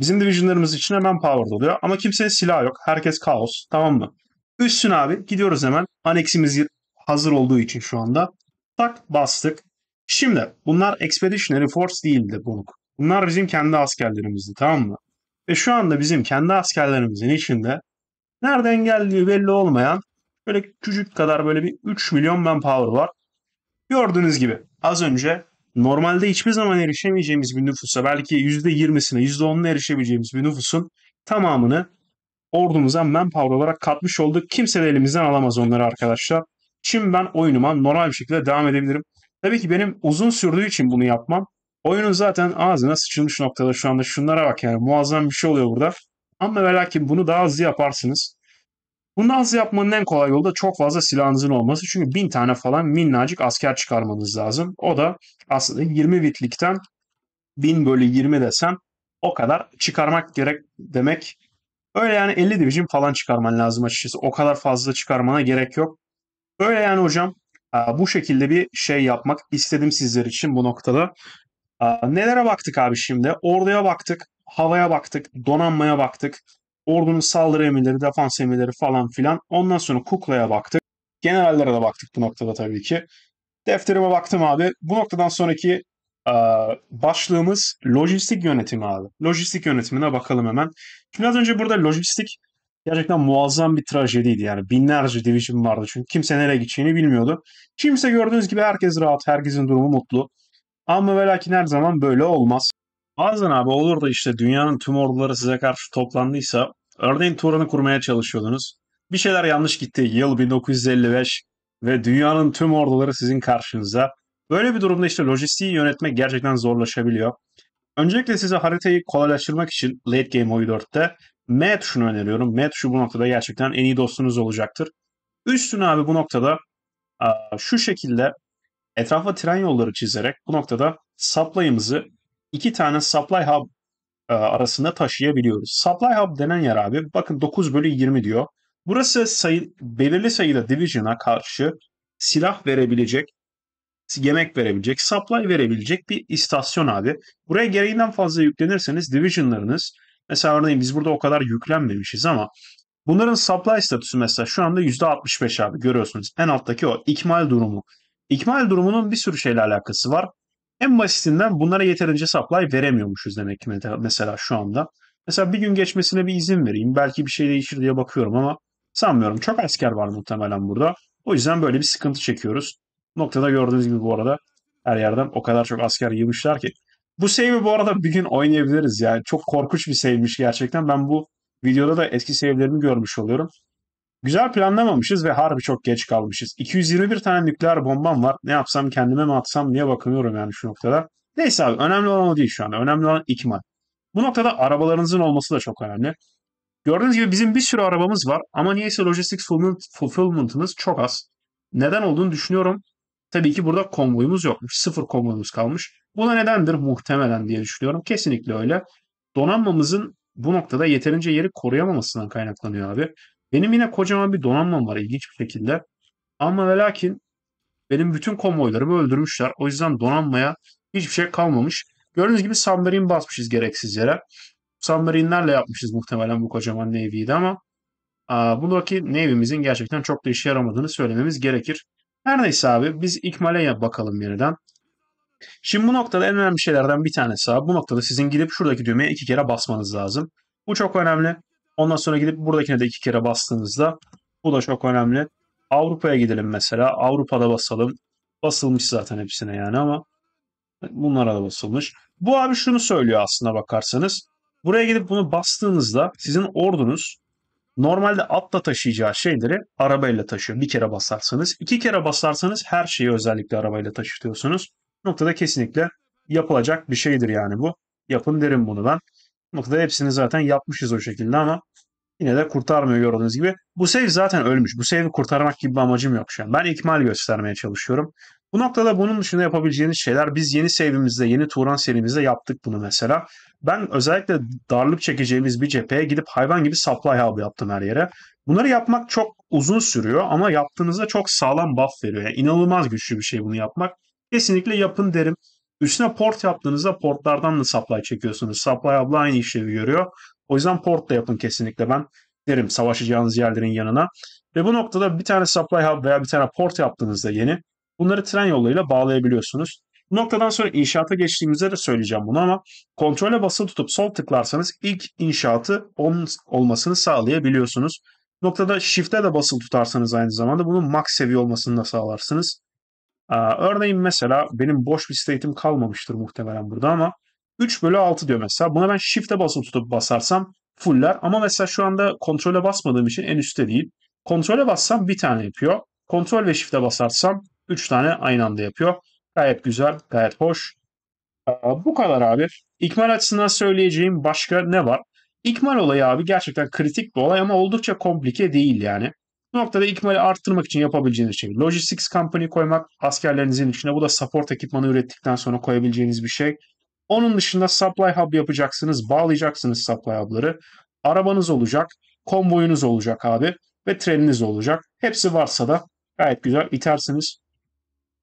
Bizim divisionlarımız için hemen power oluyor. Ama kimsenin silahı yok. Herkes kaos. Tamam mı? Üstün abi gidiyoruz hemen. Annex'imiz hazır olduğu için şu anda tak bastık. Şimdi bunlar Expeditionary Force değildi Bonuk. Bunlar bizim kendi askerlerimizdi tamam mı? Ve şu anda bizim kendi askerlerimizin içinde nereden geldiği belli olmayan böyle küçük kadar böyle bir 3 milyon manpower var. Gördüğünüz gibi az önce normalde hiçbir zaman erişemeyeceğimiz bir nüfusa belki %20'sine %10'una erişebileceğimiz bir nüfusun tamamını ordumuza manpower olarak katmış olduk. Kimse de elimizden alamaz onları arkadaşlar. Şimdi ben oyunuma normal bir şekilde devam edebilirim. Tabii ki benim uzun sürdüğü için bunu yapmam. Oyunun zaten ağzına sıçılmış noktada şu anda şunlara bak yani muazzam bir şey oluyor burada. Ama ve lakin bunu daha hızlı yaparsınız. Bunu hızlı yapmanın en kolay yolu da çok fazla silahınızın olması. Çünkü bin tane falan minnacık asker çıkarmanız lazım. O da aslında 20 bitlikten 1000 bölü 20 desem o kadar çıkarmak gerek demek. Öyle yani 50 division falan çıkarman lazım açıkçası. O kadar fazla çıkarmana gerek yok. Böyle yani hocam bu şekilde bir şey yapmak istedim sizler için bu noktada. Nelere baktık abi şimdi? Orduya baktık, havaya baktık, donanmaya baktık. Ordunun saldırı emirleri, defans emirleri falan filan. Ondan sonra kuklaya baktık. Generallere de baktık bu noktada tabii ki. Defterime baktım abi. Bu noktadan sonraki başlığımız lojistik yönetimi abi. Lojistik yönetimine bakalım hemen. Şimdi az önce burada lojistik gerçekten muazzam bir trajediydi. Yani binlerce division vardı çünkü kimse nereye gideceğini bilmiyordu. Kimse gördüğünüz gibi herkes rahat, herkesin durumu mutlu. Ama ve lakin her zaman böyle olmaz. Bazen abi olur da işte dünyanın tüm orduları size karşı toplandıysa örneğin Turan'ı kurmaya çalışıyordunuz. Bir şeyler yanlış gitti. Yıl 1955 ve dünyanın tüm orduları sizin karşınıza. Böyle bir durumda işte lojistiği yönetmek gerçekten zorlaşabiliyor. Öncelikle size haritayı kolaylaştırmak için late game oyu 4'te M şunu öneriyorum. M şu bu noktada gerçekten en iyi dostunuz olacaktır. Üstün abi bu noktada şu şekilde etrafa tren yolları çizerek bu noktada supply'ımızı iki tane supply hub e, arasında taşıyabiliyoruz. Supply hub denen yer abi bakın 9 bölü 20 diyor. Burası sayı, belirli sayıda division'a karşı silah verebilecek, yemek verebilecek, supply verebilecek bir istasyon abi. Buraya gereğinden fazla yüklenirseniz division'larınız Mesela örneğin biz burada o kadar yüklenmemişiz ama bunların supply statüsü mesela şu anda %65 abi görüyorsunuz. En alttaki o ikmal durumu. İkmal durumunun bir sürü şeyle alakası var. En basitinden bunlara yeterince supply veremiyormuşuz demek ki mesela şu anda. Mesela bir gün geçmesine bir izin vereyim. Belki bir şey değişir diye bakıyorum ama sanmıyorum. Çok asker var muhtemelen burada. O yüzden böyle bir sıkıntı çekiyoruz. Noktada gördüğünüz gibi bu arada her yerden o kadar çok asker yığmışlar ki bu save'i bu arada bir gün oynayabiliriz yani. Çok korkunç bir save'miş gerçekten. Ben bu videoda da eski save'lerimi görmüş oluyorum. Güzel planlamamışız ve harbi çok geç kalmışız. 221 tane nükleer bombam var. Ne yapsam kendime mi atsam diye bakınıyorum yani şu noktada. Neyse abi önemli olan o değil şu anda. Önemli olan ikmal. Bu noktada arabalarınızın olması da çok önemli. Gördüğünüz gibi bizim bir sürü arabamız var ama niyeyse lojistik fulfillment'ımız çok az. Neden olduğunu düşünüyorum. Tabii ki burada konvoyumuz yokmuş. Sıfır konvoyumuz kalmış. Bu da nedendir? Muhtemelen diye düşünüyorum. Kesinlikle öyle. Donanmamızın bu noktada yeterince yeri koruyamamasından kaynaklanıyor abi. Benim yine kocaman bir donanmam var ilginç bir şekilde. Ama ve lakin benim bütün konvoylarımı öldürmüşler. O yüzden donanmaya hiçbir şey kalmamış. Gördüğünüz gibi submarine basmışız gereksiz yere. Submarine'lerle yapmışız muhtemelen bu kocaman Navy'yi de ama a, buradaki Navy'mizin gerçekten çok da işe yaramadığını söylememiz gerekir. Her neyse abi biz ikmale bakalım yeniden. Şimdi bu noktada en önemli şeylerden bir tanesi abi. Bu noktada sizin gidip şuradaki düğmeye iki kere basmanız lazım. Bu çok önemli. Ondan sonra gidip buradakine de iki kere bastığınızda bu da çok önemli. Avrupa'ya gidelim mesela. Avrupa'da basalım. Basılmış zaten hepsine yani ama bunlara da basılmış. Bu abi şunu söylüyor aslında bakarsanız. Buraya gidip bunu bastığınızda sizin ordunuz Normalde atla taşıyacağı şeyleri arabayla taşıyor. Bir kere basarsanız, iki kere basarsanız her şeyi özellikle arabayla taşıtıyorsunuz. noktada kesinlikle yapılacak bir şeydir yani bu. Yapın derim bunu ben. noktada hepsini zaten yapmışız o şekilde ama yine de kurtarmıyor gördüğünüz gibi. Bu save zaten ölmüş. Bu save'i kurtarmak gibi bir amacım yok şu an. Ben ikmal göstermeye çalışıyorum. Bu noktada bunun dışında yapabileceğiniz şeyler biz yeni save'imizde, yeni Turan serimizde yaptık bunu mesela. Ben özellikle darlık çekeceğimiz bir cepheye gidip hayvan gibi supply hub yaptım her yere. Bunları yapmak çok uzun sürüyor ama yaptığınızda çok sağlam buff veriyor. Yani inanılmaz güçlü bir şey bunu yapmak. Kesinlikle yapın derim. Üstüne port yaptığınızda portlardan da supply çekiyorsunuz. Supply abla aynı işlevi görüyor. O yüzden port da yapın kesinlikle ben derim savaşacağınız yerlerin yanına. Ve bu noktada bir tane supply hub veya bir tane port yaptığınızda yeni Bunları tren yollarıyla bağlayabiliyorsunuz. Bu noktadan sonra inşaata geçtiğimizde de söyleyeceğim bunu ama kontrole basılı tutup sol tıklarsanız ilk inşaatı onun olmasını sağlayabiliyorsunuz. noktada shift'e de basılı tutarsanız aynı zamanda bunun max seviye olmasını da sağlarsınız. örneğin mesela benim boş bir state'im kalmamıştır muhtemelen burada ama 3 bölü 6 diyor mesela. Buna ben shift'e basılı tutup basarsam fuller ama mesela şu anda kontrole basmadığım için en üstte değil. Kontrole bassam bir tane yapıyor. Kontrol ve shift'e basarsam 3 tane aynı anda yapıyor. Gayet güzel, gayet hoş. Bu kadar abi. İkmal açısından söyleyeceğim başka ne var? İkmal olayı abi gerçekten kritik bir olay ama oldukça komplike değil yani. Bu noktada ikmali arttırmak için yapabileceğiniz şey logistics company koymak askerlerinizin içine. Bu da support ekipmanı ürettikten sonra koyabileceğiniz bir şey. Onun dışında supply hub yapacaksınız. Bağlayacaksınız supply hub'ları. Arabanız olacak. Konvoyunuz olacak abi. Ve treniniz olacak. Hepsi varsa da gayet güzel itersiniz.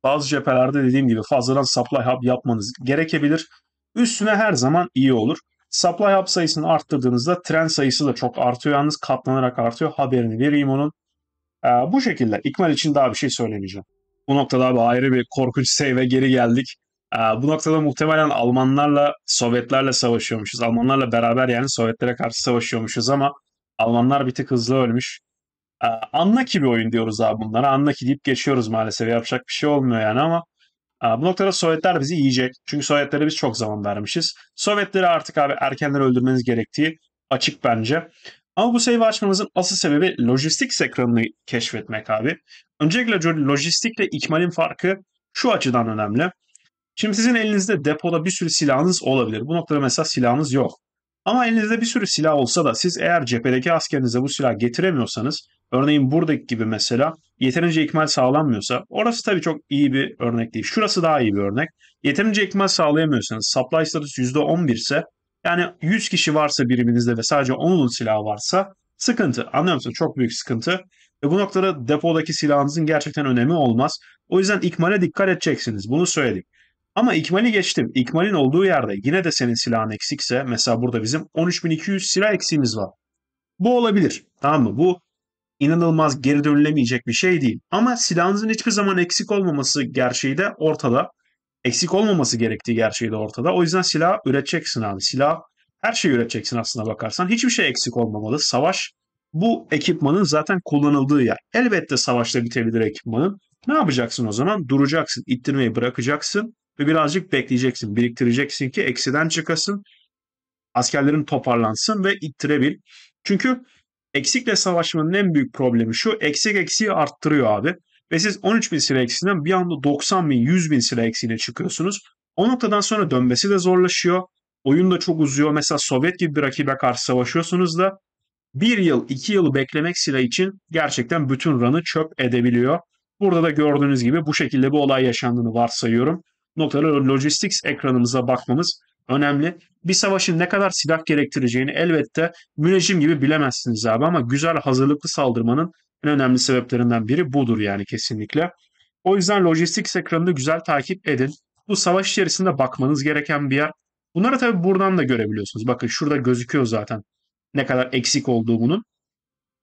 Bazı cephelerde dediğim gibi fazladan supply hub yapmanız gerekebilir. Üstüne her zaman iyi olur. Supply hub sayısını arttırdığınızda tren sayısı da çok artıyor. Yalnız katlanarak artıyor. Haberini vereyim onun. Ee, bu şekilde ikmal için daha bir şey söylemeyeceğim. Bu noktada abi ayrı bir korkunç save'e geri geldik. Ee, bu noktada muhtemelen Almanlarla, Sovyetlerle savaşıyormuşuz. Almanlarla beraber yani Sovyetlere karşı savaşıyormuşuz ama Almanlar bir tık hızlı ölmüş. Ee, anla ki bir oyun diyoruz abi bunlara. anla ki deyip geçiyoruz maalesef. Yapacak bir şey olmuyor yani ama e, bu noktada Sovyetler bizi yiyecek. Çünkü Sovyetlere biz çok zaman vermişiz. Sovyetleri artık abi erkenler öldürmeniz gerektiği açık bence. Ama bu sayfa açmamızın asıl sebebi lojistik ekranını keşfetmek abi. Öncelikle lojistikle ikmalin farkı şu açıdan önemli. Şimdi sizin elinizde depoda bir sürü silahınız olabilir. Bu noktada mesela silahınız yok. Ama elinizde bir sürü silah olsa da siz eğer cephedeki askerinize bu silah getiremiyorsanız Örneğin buradaki gibi mesela yeterince ikmal sağlanmıyorsa orası tabii çok iyi bir örnek değil. Şurası daha iyi bir örnek. Yeterince ikmal sağlayamıyorsanız supply status %11 ise yani 100 kişi varsa biriminizde ve sadece 10'un silahı varsa sıkıntı. Anlıyor musunuz? Çok büyük sıkıntı. Ve bu noktada depodaki silahınızın gerçekten önemi olmaz. O yüzden ikmale dikkat edeceksiniz. Bunu söyledik. Ama ikmali geçtim. İkmalin olduğu yerde yine de senin silahın eksikse mesela burada bizim 13200 silah eksiğimiz var. Bu olabilir. Tamam mı? Bu inanılmaz geri dönülemeyecek bir şey değil. Ama silahınızın hiçbir zaman eksik olmaması gerçeği de ortada. Eksik olmaması gerektiği gerçeği de ortada. O yüzden silah üreteceksin abi. Silah her şeyi üreteceksin aslına bakarsan. Hiçbir şey eksik olmamalı. Savaş bu ekipmanın zaten kullanıldığı yer. Elbette savaşta bitebilir ekipmanın. Ne yapacaksın o zaman? Duracaksın, ittirmeyi bırakacaksın ve birazcık bekleyeceksin, biriktireceksin ki eksiden çıkasın, askerlerin toparlansın ve ittirebil. Çünkü Eksikle savaşmanın en büyük problemi şu. Eksik eksiği arttırıyor abi. Ve siz 13 bin sıra eksiğinden bir anda 90 bin, 100 bin sıra eksiğine çıkıyorsunuz. O noktadan sonra dönmesi de zorlaşıyor. Oyun da çok uzuyor. Mesela Sovyet gibi bir rakibe karşı savaşıyorsunuz da bir yıl, iki yılı beklemek sıra için gerçekten bütün ranı çöp edebiliyor. Burada da gördüğünüz gibi bu şekilde bir olay yaşandığını varsayıyorum. Noktada Logistics ekranımıza bakmamız önemli. Bir savaşın ne kadar silah gerektireceğini elbette müneccim gibi bilemezsiniz abi ama güzel hazırlıklı saldırmanın en önemli sebeplerinden biri budur yani kesinlikle. O yüzden lojistik ekranını güzel takip edin. Bu savaş içerisinde bakmanız gereken bir yer. Bunları tabii buradan da görebiliyorsunuz. Bakın şurada gözüküyor zaten ne kadar eksik olduğu bunun.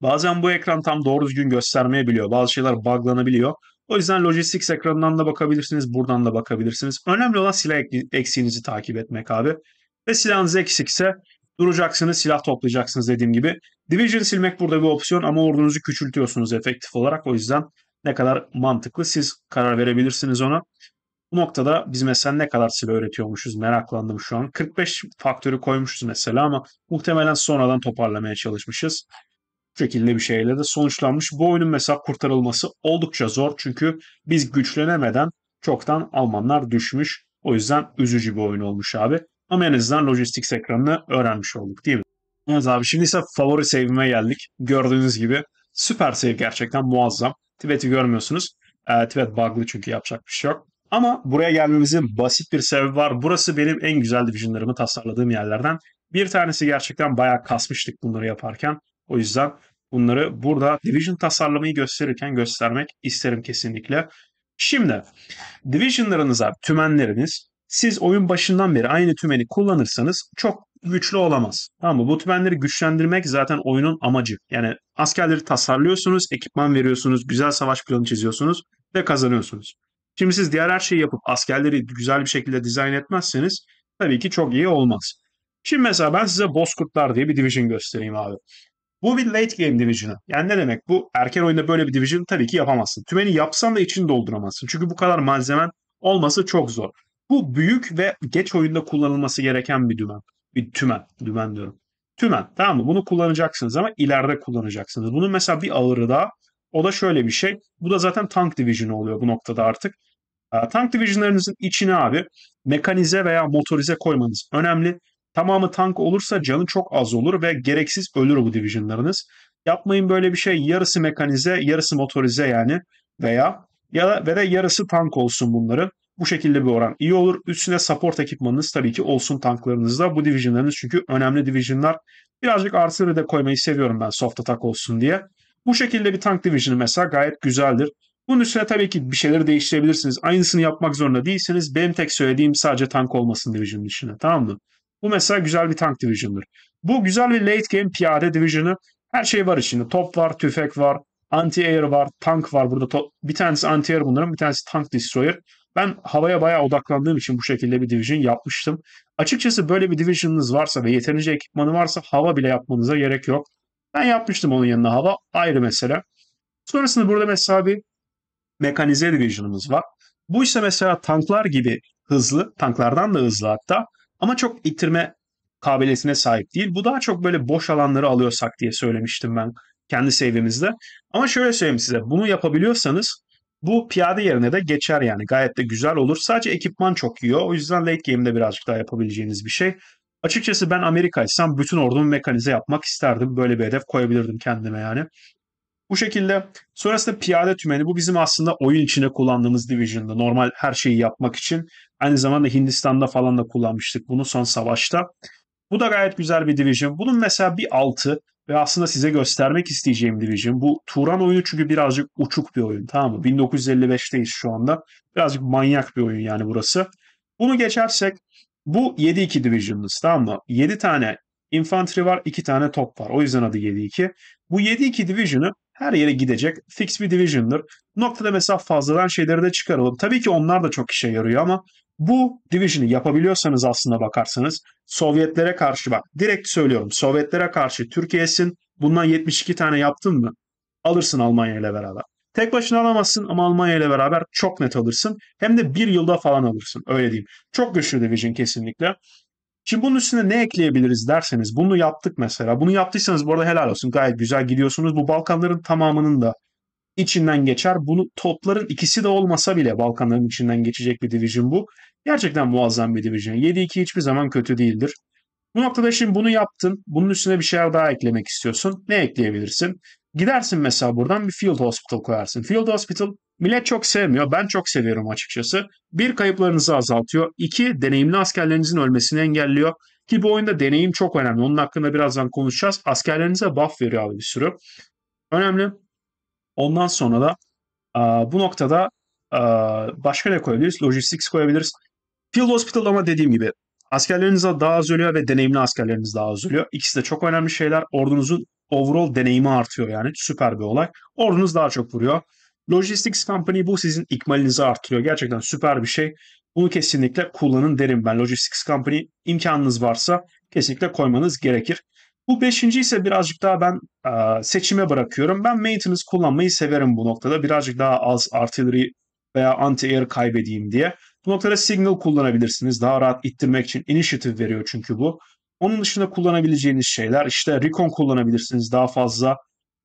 Bazen bu ekran tam doğru düzgün göstermeyebiliyor. Bazı şeyler buglanabiliyor. O yüzden lojistik ekranından da bakabilirsiniz, buradan da bakabilirsiniz. Önemli olan silah eksiğinizi takip etmek abi. Ve silahınız eksikse duracaksınız, silah toplayacaksınız dediğim gibi. Division silmek burada bir opsiyon ama ordunuzu küçültüyorsunuz efektif olarak. O yüzden ne kadar mantıklı siz karar verebilirsiniz ona. Bu noktada biz mesela ne kadar silah öğretiyormuşuz meraklandım şu an. 45 faktörü koymuşuz mesela ama muhtemelen sonradan toparlamaya çalışmışız şekilde bir şeyle de sonuçlanmış. Bu oyunun mesela kurtarılması oldukça zor çünkü biz güçlenemeden çoktan Almanlar düşmüş. O yüzden üzücü bir oyun olmuş abi. Ama en azından lojistik ekranını öğrenmiş olduk değil mi? Evet abi şimdi ise favori save'ime geldik. Gördüğünüz gibi süper save gerçekten muazzam. Tibet'i görmüyorsunuz. E, ee, Tibet bug'lı çünkü yapacak bir şey yok. Ama buraya gelmemizin basit bir sebebi var. Burası benim en güzel divisionlarımı tasarladığım yerlerden. Bir tanesi gerçekten bayağı kasmıştık bunları yaparken. O yüzden Bunları burada Division tasarlamayı gösterirken göstermek isterim kesinlikle. Şimdi Division'larınıza, tümenleriniz siz oyun başından beri aynı tümeni kullanırsanız çok güçlü olamaz. Tamam mı? Bu tümenleri güçlendirmek zaten oyunun amacı. Yani askerleri tasarlıyorsunuz, ekipman veriyorsunuz, güzel savaş planı çiziyorsunuz ve kazanıyorsunuz. Şimdi siz diğer her şeyi yapıp askerleri güzel bir şekilde dizayn etmezseniz tabii ki çok iyi olmaz. Şimdi mesela ben size Bozkurtlar diye bir division göstereyim abi. Bu bir late game division'ı. Yani ne demek bu? Erken oyunda böyle bir division tabii ki yapamazsın. Tümeni yapsan da içini dolduramazsın. Çünkü bu kadar malzemen olması çok zor. Bu büyük ve geç oyunda kullanılması gereken bir dümen. Bir tümen. Dümen diyorum. Tümen. Tamam mı? Bunu kullanacaksınız ama ileride kullanacaksınız. Bunun mesela bir ağırı da. O da şöyle bir şey. Bu da zaten tank division oluyor bu noktada artık. Ee, tank divisionlarınızın içine abi mekanize veya motorize koymanız önemli. Tamamı tank olursa canı çok az olur ve gereksiz ölür bu divisionlarınız. Yapmayın böyle bir şey. Yarısı mekanize, yarısı motorize yani veya ya da, ve de yarısı tank olsun bunları. Bu şekilde bir oran iyi olur. Üstüne support ekipmanınız tabii ki olsun tanklarınızda. Bu divisionlarınız çünkü önemli divisionlar. Birazcık artıları da koymayı seviyorum ben soft attack olsun diye. Bu şekilde bir tank division'ı mesela gayet güzeldir. Bunun üstüne tabii ki bir şeyleri değiştirebilirsiniz. Aynısını yapmak zorunda değilsiniz. Benim tek söylediğim sadece tank olmasın division'ın içine tamam mı? Bu mesela güzel bir tank division'dır. Bu güzel bir late game piyade division'ı her şey var içinde. Top var, tüfek var, anti-air var, tank var burada. To- bir tanesi anti-air bunların, bir tanesi tank destroyer. Ben havaya bayağı odaklandığım için bu şekilde bir division yapmıştım. Açıkçası böyle bir division'ınız varsa ve yeterince ekipmanı varsa hava bile yapmanıza gerek yok. Ben yapmıştım onun yanında hava ayrı mesele. Sonrasında burada mesela bir mekanize division'ımız var. Bu ise mesela tanklar gibi hızlı, tanklardan da hızlı hatta ama çok ittirme kabiliyetine sahip değil. Bu daha çok böyle boş alanları alıyorsak diye söylemiştim ben kendi seviyemizde. Ama şöyle söyleyeyim size bunu yapabiliyorsanız bu piyade yerine de geçer yani gayet de güzel olur. Sadece ekipman çok yiyor. O yüzden late game'de birazcık daha yapabileceğiniz bir şey. Açıkçası ben Amerikaysam bütün ordumu mekanize yapmak isterdim. Böyle bir hedef koyabilirdim kendime yani. Bu şekilde sonrasında piyade tümeni bu bizim aslında oyun içinde kullandığımız Division'da normal her şeyi yapmak için. Aynı zamanda Hindistan'da falan da kullanmıştık bunu son savaşta. Bu da gayet güzel bir Division. Bunun mesela bir altı ve aslında size göstermek isteyeceğim Division. Bu Turan oyunu çünkü birazcık uçuk bir oyun tamam mı? 1955'teyiz şu anda. Birazcık manyak bir oyun yani burası. Bunu geçersek bu 7-2 Division'ımız tamam mı? 7 tane infantry var, 2 tane top var. O yüzden adı 7-2. Bu 7-2 Division'ı her yere gidecek fix bir division'dır. Noktada mesafe fazladan şeyleri de çıkaralım. Tabii ki onlar da çok işe yarıyor ama bu division'ı yapabiliyorsanız aslında bakarsanız Sovyetlere karşı bak direkt söylüyorum Sovyetlere karşı Türkiye'sin bundan 72 tane yaptın mı alırsın Almanya ile beraber. Tek başına alamazsın ama Almanya ile beraber çok net alırsın. Hem de bir yılda falan alırsın öyle diyeyim. Çok güçlü division kesinlikle. Şimdi bunun üstüne ne ekleyebiliriz derseniz bunu yaptık mesela. Bunu yaptıysanız bu arada helal olsun. Gayet güzel gidiyorsunuz. Bu Balkanların tamamının da içinden geçer. Bunu topların ikisi de olmasa bile Balkanların içinden geçecek bir division bu. Gerçekten muazzam bir division. 7-2 hiçbir zaman kötü değildir. Bu noktada şimdi bunu yaptın. Bunun üstüne bir şeyler daha eklemek istiyorsun. Ne ekleyebilirsin? Gidersin mesela buradan bir Field Hospital koyarsın. Field Hospital Millet çok sevmiyor. Ben çok seviyorum açıkçası. Bir kayıplarınızı azaltıyor. İki, deneyimli askerlerinizin ölmesini engelliyor. Ki bu oyunda deneyim çok önemli. Onun hakkında birazdan konuşacağız. Askerlerinize buff veriyor abi bir sürü. Önemli. Ondan sonra da bu noktada başka ne koyabiliriz? Logistics koyabiliriz. Field Hospital ama dediğim gibi askerleriniz daha az ölüyor ve deneyimli askerleriniz daha az ölüyor. İkisi de çok önemli şeyler. Ordunuzun overall deneyimi artıyor yani. Süper bir olay. Ordunuz daha çok vuruyor. Logistics Company bu sizin ikmalinizi artırıyor. Gerçekten süper bir şey. Bunu kesinlikle kullanın derim ben. Logistics Company imkanınız varsa kesinlikle koymanız gerekir. Bu beşinci ise birazcık daha ben e, seçime bırakıyorum. Ben maintenance kullanmayı severim bu noktada. Birazcık daha az artillery veya anti-air kaybedeyim diye. Bu noktada signal kullanabilirsiniz. Daha rahat ittirmek için initiative veriyor çünkü bu. Onun dışında kullanabileceğiniz şeyler işte recon kullanabilirsiniz. Daha fazla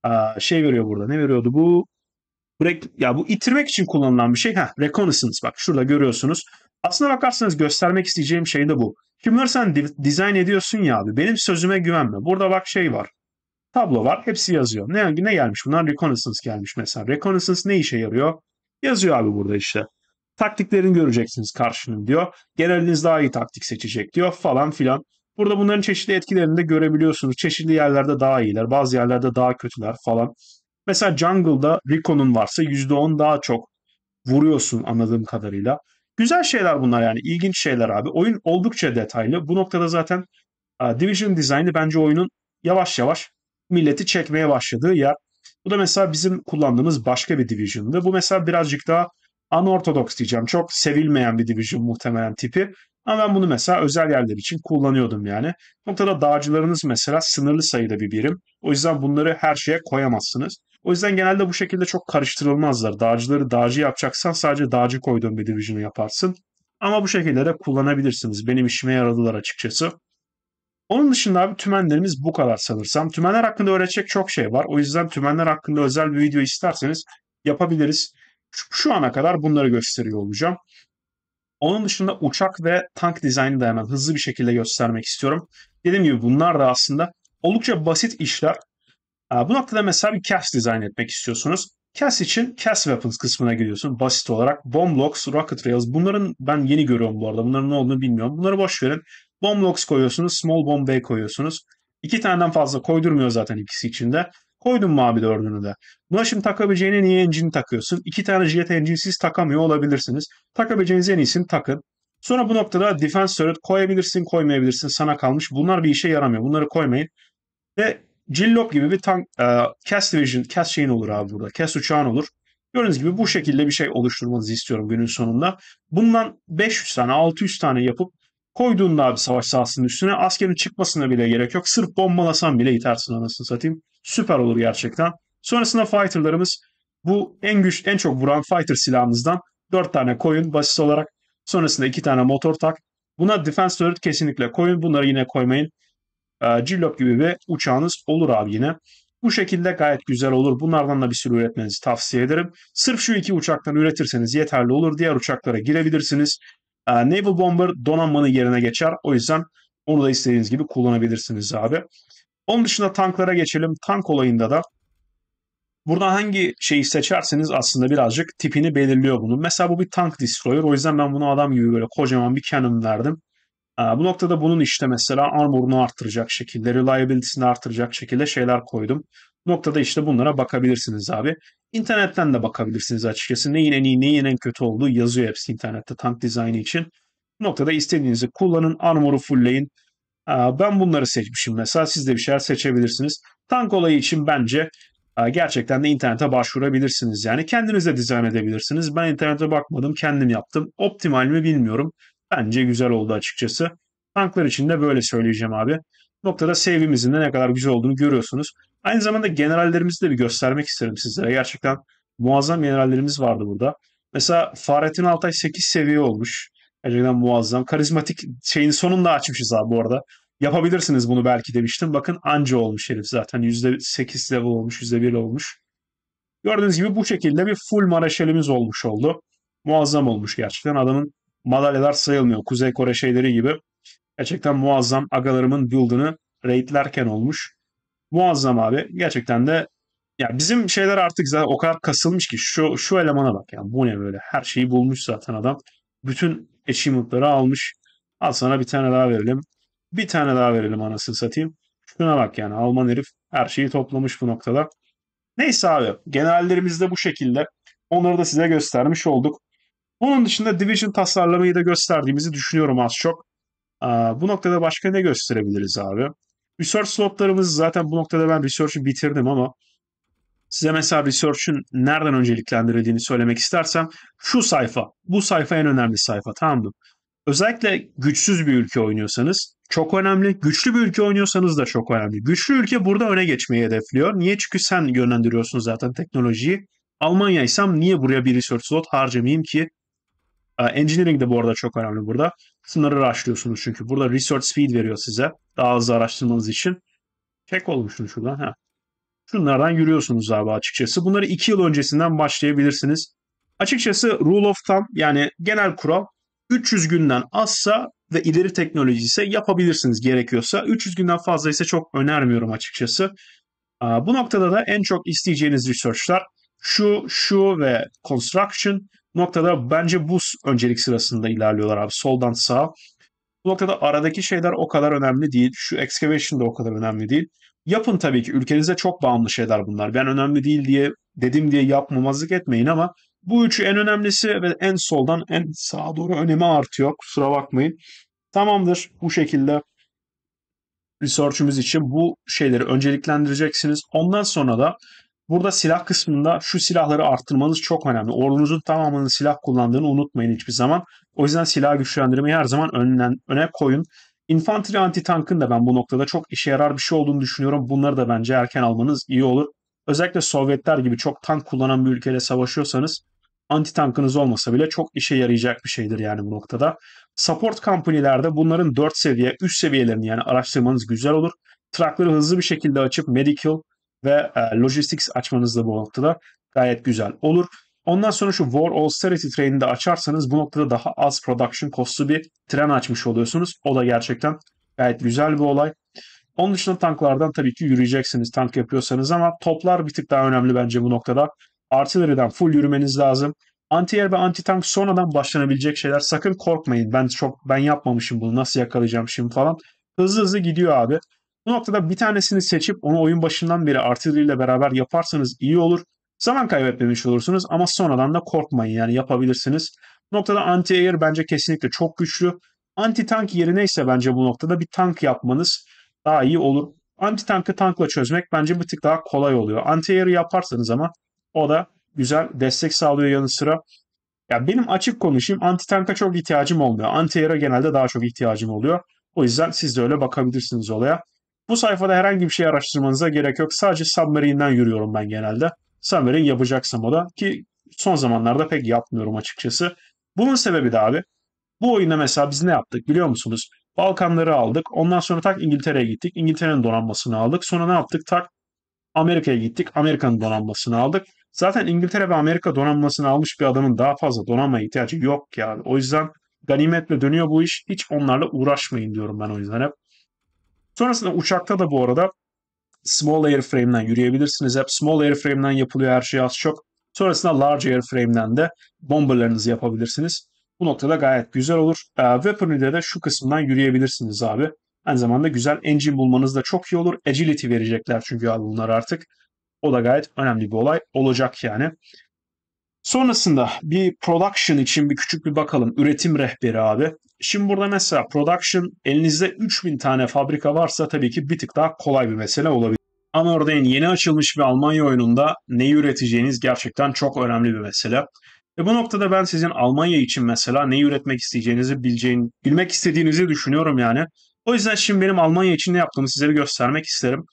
e, şey veriyor burada. Ne veriyordu bu? ya bu itirmek için kullanılan bir şey. Heh, reconnaissance bak şurada görüyorsunuz. Aslına bakarsanız göstermek isteyeceğim şey de bu. Kimler sen dizayn ediyorsun ya abi. Benim sözüme güvenme. Burada bak şey var. Tablo var. Hepsi yazıyor. Ne, ne gelmiş? Bunlar reconnaissance gelmiş mesela. Reconnaissance ne işe yarıyor? Yazıyor abi burada işte. Taktiklerini göreceksiniz karşının diyor. Geneliniz daha iyi taktik seçecek diyor falan filan. Burada bunların çeşitli etkilerini de görebiliyorsunuz. Çeşitli yerlerde daha iyiler, bazı yerlerde daha kötüler falan. Mesela jungle'da Rico'nun varsa %10 daha çok vuruyorsun anladığım kadarıyla. Güzel şeyler bunlar yani ilginç şeyler abi. Oyun oldukça detaylı. Bu noktada zaten e, Division Design'ı bence oyunun yavaş yavaş milleti çekmeye başladığı yer. Bu da mesela bizim kullandığımız başka bir Division'dı. Bu mesela birazcık daha Unorthodox diyeceğim. Çok sevilmeyen bir division muhtemelen tipi. Ama ben bunu mesela özel yerler için kullanıyordum yani. Noktada dağcılarınız mesela sınırlı sayıda bir birim. O yüzden bunları her şeye koyamazsınız. O yüzden genelde bu şekilde çok karıştırılmazlar. Dağcıları dağcı yapacaksan sadece dağcı koyduğun bir division'ı yaparsın. Ama bu şekilde de kullanabilirsiniz. Benim işime yaradılar açıkçası. Onun dışında abi tümenlerimiz bu kadar sanırsam. Tümenler hakkında öğretecek çok şey var. O yüzden tümenler hakkında özel bir video isterseniz yapabiliriz şu ana kadar bunları gösteriyor olacağım. Onun dışında uçak ve tank dizaynı da hemen hızlı bir şekilde göstermek istiyorum. Dediğim gibi bunlar da aslında oldukça basit işler. Bu noktada mesela bir CAS dizayn etmek istiyorsunuz. CAS için CAS Weapons kısmına gidiyorsun basit olarak. bomb locks, Rocket Rails bunların ben yeni görüyorum bu arada. Bunların ne olduğunu bilmiyorum. Bunları boş verin. Bomb locks koyuyorsunuz, Small Bomb Bay koyuyorsunuz. İki taneden fazla koydurmuyor zaten ikisi içinde. Koydun mavi dördünü de. Buna şimdi takabileceğine niye engine takıyorsun? İki tane jet engine siz takamıyor olabilirsiniz. Takabileceğiniz en iyisini takın. Sonra bu noktada defense turret koyabilirsin koymayabilirsin sana kalmış. Bunlar bir işe yaramıyor. Bunları koymayın. Ve Jillop gibi bir tank, e, cast vision, cast şeyin olur abi burada. Cast uçağın olur. Gördüğünüz gibi bu şekilde bir şey oluşturmanızı istiyorum günün sonunda. Bundan 500 tane 600 tane yapıp Koyduğunda abi savaş sahasının üstüne askerin çıkmasına bile gerek yok. Sırf bombalasan bile itersin anasını satayım. Süper olur gerçekten. Sonrasında fighterlarımız bu en güç en çok vuran fighter silahımızdan 4 tane koyun basit olarak. Sonrasında 2 tane motor tak. Buna defense turret kesinlikle koyun. Bunları yine koymayın. E, ee, Cillop gibi bir uçağınız olur abi yine. Bu şekilde gayet güzel olur. Bunlardan da bir sürü üretmenizi tavsiye ederim. Sırf şu iki uçaktan üretirseniz yeterli olur. Diğer uçaklara girebilirsiniz. E, Naval Bomber donanmanı yerine geçer. O yüzden onu da istediğiniz gibi kullanabilirsiniz abi. Onun dışında tanklara geçelim. Tank olayında da buradan hangi şeyi seçerseniz aslında birazcık tipini belirliyor bunu. Mesela bu bir tank destroyer. O yüzden ben bunu adam gibi böyle kocaman bir cannon verdim. Ee, bu noktada bunun işte mesela armorunu arttıracak şekilde, reliability'sini arttıracak şekilde şeyler koydum noktada işte bunlara bakabilirsiniz abi. İnternetten de bakabilirsiniz açıkçası. Neyin en iyi, neyin en kötü olduğu yazıyor hepsi internette tank dizaynı için. Noktada istediğinizi kullanın, armoru fullleyin. Ben bunları seçmişim mesela. Siz de bir şeyler seçebilirsiniz. Tank olayı için bence gerçekten de internete başvurabilirsiniz. Yani kendiniz de dizayn edebilirsiniz. Ben internete bakmadım, kendim yaptım. Optimal mi bilmiyorum. Bence güzel oldu açıkçası. Tanklar için de böyle söyleyeceğim abi. Noktada save'imizin de ne kadar güzel olduğunu görüyorsunuz. Aynı zamanda generallerimizi de bir göstermek isterim sizlere. Gerçekten muazzam generallerimiz vardı burada. Mesela Fahrettin Altay 8 seviye olmuş. Gerçekten muazzam. Karizmatik şeyin sonunda açmışız abi bu arada. Yapabilirsiniz bunu belki demiştim. Bakın anca olmuş herif zaten. %8 level olmuş, %1 olmuş. Gördüğünüz gibi bu şekilde bir full maraşelimiz olmuş oldu. Muazzam olmuş gerçekten. Adamın madalyalar sayılmıyor. Kuzey Kore şeyleri gibi. Gerçekten muazzam agalarımın build'ını raidlerken olmuş. Muazzam abi. Gerçekten de ya bizim şeyler artık zaten o kadar kasılmış ki şu şu elemana bak yani bu ne böyle her şeyi bulmuş zaten adam. Bütün achievement'ları almış. Al sana bir tane daha verelim. Bir tane daha verelim anasını satayım. Şuna bak yani Alman herif her şeyi toplamış bu noktada. Neyse abi genellerimiz de bu şekilde. Onları da size göstermiş olduk. bunun dışında Division tasarlamayı da gösterdiğimizi düşünüyorum az çok. Bu noktada başka ne gösterebiliriz abi? Research slotlarımız zaten bu noktada ben Research'ı bitirdim ama size mesela Research'ın nereden önceliklendirildiğini söylemek istersem şu sayfa, bu sayfa en önemli sayfa tamam mı? Özellikle güçsüz bir ülke oynuyorsanız çok önemli. Güçlü bir ülke oynuyorsanız da çok önemli. Güçlü ülke burada öne geçmeyi hedefliyor. Niye? Çünkü sen yönlendiriyorsun zaten teknolojiyi. Almanyaysam niye buraya bir research slot harcamayayım ki? Engineering de bu arada çok önemli burada. Sınırı rushlıyorsunuz çünkü. Burada research speed veriyor size daha hızlı araştırmanız için. Çek olmuşsun şuradan. Ha. Şunlardan yürüyorsunuz abi açıkçası. Bunları 2 yıl öncesinden başlayabilirsiniz. Açıkçası rule of thumb yani genel kural 300 günden azsa ve ileri teknoloji ise yapabilirsiniz gerekiyorsa. 300 günden fazla ise çok önermiyorum açıkçası. Bu noktada da en çok isteyeceğiniz researchlar şu, şu ve construction noktada bence bu öncelik sırasında ilerliyorlar abi. Soldan sağa. Bu noktada aradaki şeyler o kadar önemli değil. Şu excavation da o kadar önemli değil. Yapın tabii ki ülkenize çok bağımlı şeyler bunlar. Ben önemli değil diye dedim diye yapmamazlık etmeyin ama bu üçü en önemlisi ve en soldan en sağa doğru önemi artıyor. Kusura bakmayın. Tamamdır bu şekilde research'ümüz için bu şeyleri önceliklendireceksiniz. Ondan sonra da Burada silah kısmında şu silahları arttırmanız çok önemli. Ordunuzun tamamının silah kullandığını unutmayın hiçbir zaman. O yüzden silah güçlendirmeyi her zaman önlen, öne koyun. anti tankın da ben bu noktada çok işe yarar bir şey olduğunu düşünüyorum. Bunları da bence erken almanız iyi olur. Özellikle Sovyetler gibi çok tank kullanan bir ülkeyle savaşıyorsanız anti tankınız olmasa bile çok işe yarayacak bir şeydir yani bu noktada. Support kampanilerde bunların 4 seviye, 3 seviyelerini yani araştırmanız güzel olur. Trakları hızlı bir şekilde açıp medical, ve e, Logistics açmanız da bu noktada gayet güzel olur. Ondan sonra şu War Austerity Train'i de açarsanız bu noktada daha az production cost'lu bir tren açmış oluyorsunuz. O da gerçekten gayet güzel bir olay. Onun dışında tanklardan tabii ki yürüyeceksiniz tank yapıyorsanız ama toplar bir tık daha önemli bence bu noktada. Artilleriden full yürümeniz lazım. Anti-air ve anti-tank sonradan başlanabilecek şeyler. Sakın korkmayın. Ben çok ben yapmamışım bunu. Nasıl yakalayacağım şimdi falan. Hızlı hızlı gidiyor abi. Bu noktada bir tanesini seçip onu oyun başından beri artı ile beraber yaparsanız iyi olur. Zaman kaybetmemiş olursunuz ama sonradan da korkmayın yani yapabilirsiniz. Bu noktada anti-air bence kesinlikle çok güçlü. Anti-tank yerine ise bence bu noktada bir tank yapmanız daha iyi olur. Anti-tankı tankla çözmek bence bir tık daha kolay oluyor. Anti-air yaparsanız ama o da güzel destek sağlıyor yanı sıra. Ya benim açık konuşayım anti-tanka çok ihtiyacım olmuyor. anti aira genelde daha çok ihtiyacım oluyor. O yüzden siz de öyle bakabilirsiniz olaya. Bu sayfada herhangi bir şey araştırmanıza gerek yok. Sadece Submarine'den yürüyorum ben genelde. Submarine yapacaksam o da ki son zamanlarda pek yapmıyorum açıkçası. Bunun sebebi de abi bu oyunda mesela biz ne yaptık biliyor musunuz? Balkanları aldık. Ondan sonra tak İngiltere'ye gittik. İngiltere'nin donanmasını aldık. Sonra ne yaptık? Tak Amerika'ya gittik. Amerika'nın donanmasını aldık. Zaten İngiltere ve Amerika donanmasını almış bir adamın daha fazla donanmaya ihtiyacı yok yani. O yüzden ganimetle dönüyor bu iş. Hiç onlarla uğraşmayın diyorum ben o yüzden hep. Sonrasında uçakta da bu arada small airframe'den yürüyebilirsiniz. Hep small airframe'den yapılıyor her şey az çok. Sonrasında large airframe'den de bomberlarınızı yapabilirsiniz. Bu noktada gayet güzel olur. E, ee, Weaponry'de de şu kısımdan yürüyebilirsiniz abi. Aynı zamanda güzel engine bulmanız da çok iyi olur. Agility verecekler çünkü abi bunlar artık. O da gayet önemli bir olay olacak yani. Sonrasında bir production için bir küçük bir bakalım. Üretim rehberi abi. Şimdi burada mesela production elinizde 3000 tane fabrika varsa tabii ki bir tık daha kolay bir mesele olabilir. Ama örneğin yeni açılmış bir Almanya oyununda neyi üreteceğiniz gerçekten çok önemli bir mesele. Ve bu noktada ben sizin Almanya için mesela neyi üretmek isteyeceğinizi bileceğin, bilmek istediğinizi düşünüyorum yani. O yüzden şimdi benim Almanya için ne yaptığımı sizlere göstermek isterim.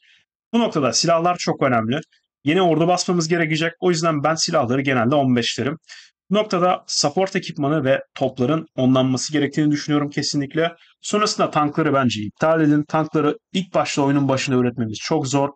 Bu noktada silahlar çok önemli. Yeni ordu basmamız gerekecek. O yüzden ben silahları genelde 15 derim. Bu noktada support ekipmanı ve topların onlanması gerektiğini düşünüyorum kesinlikle. Sonrasında tankları bence iptal edin. Tankları ilk başta oyunun başında üretmemiz çok zor.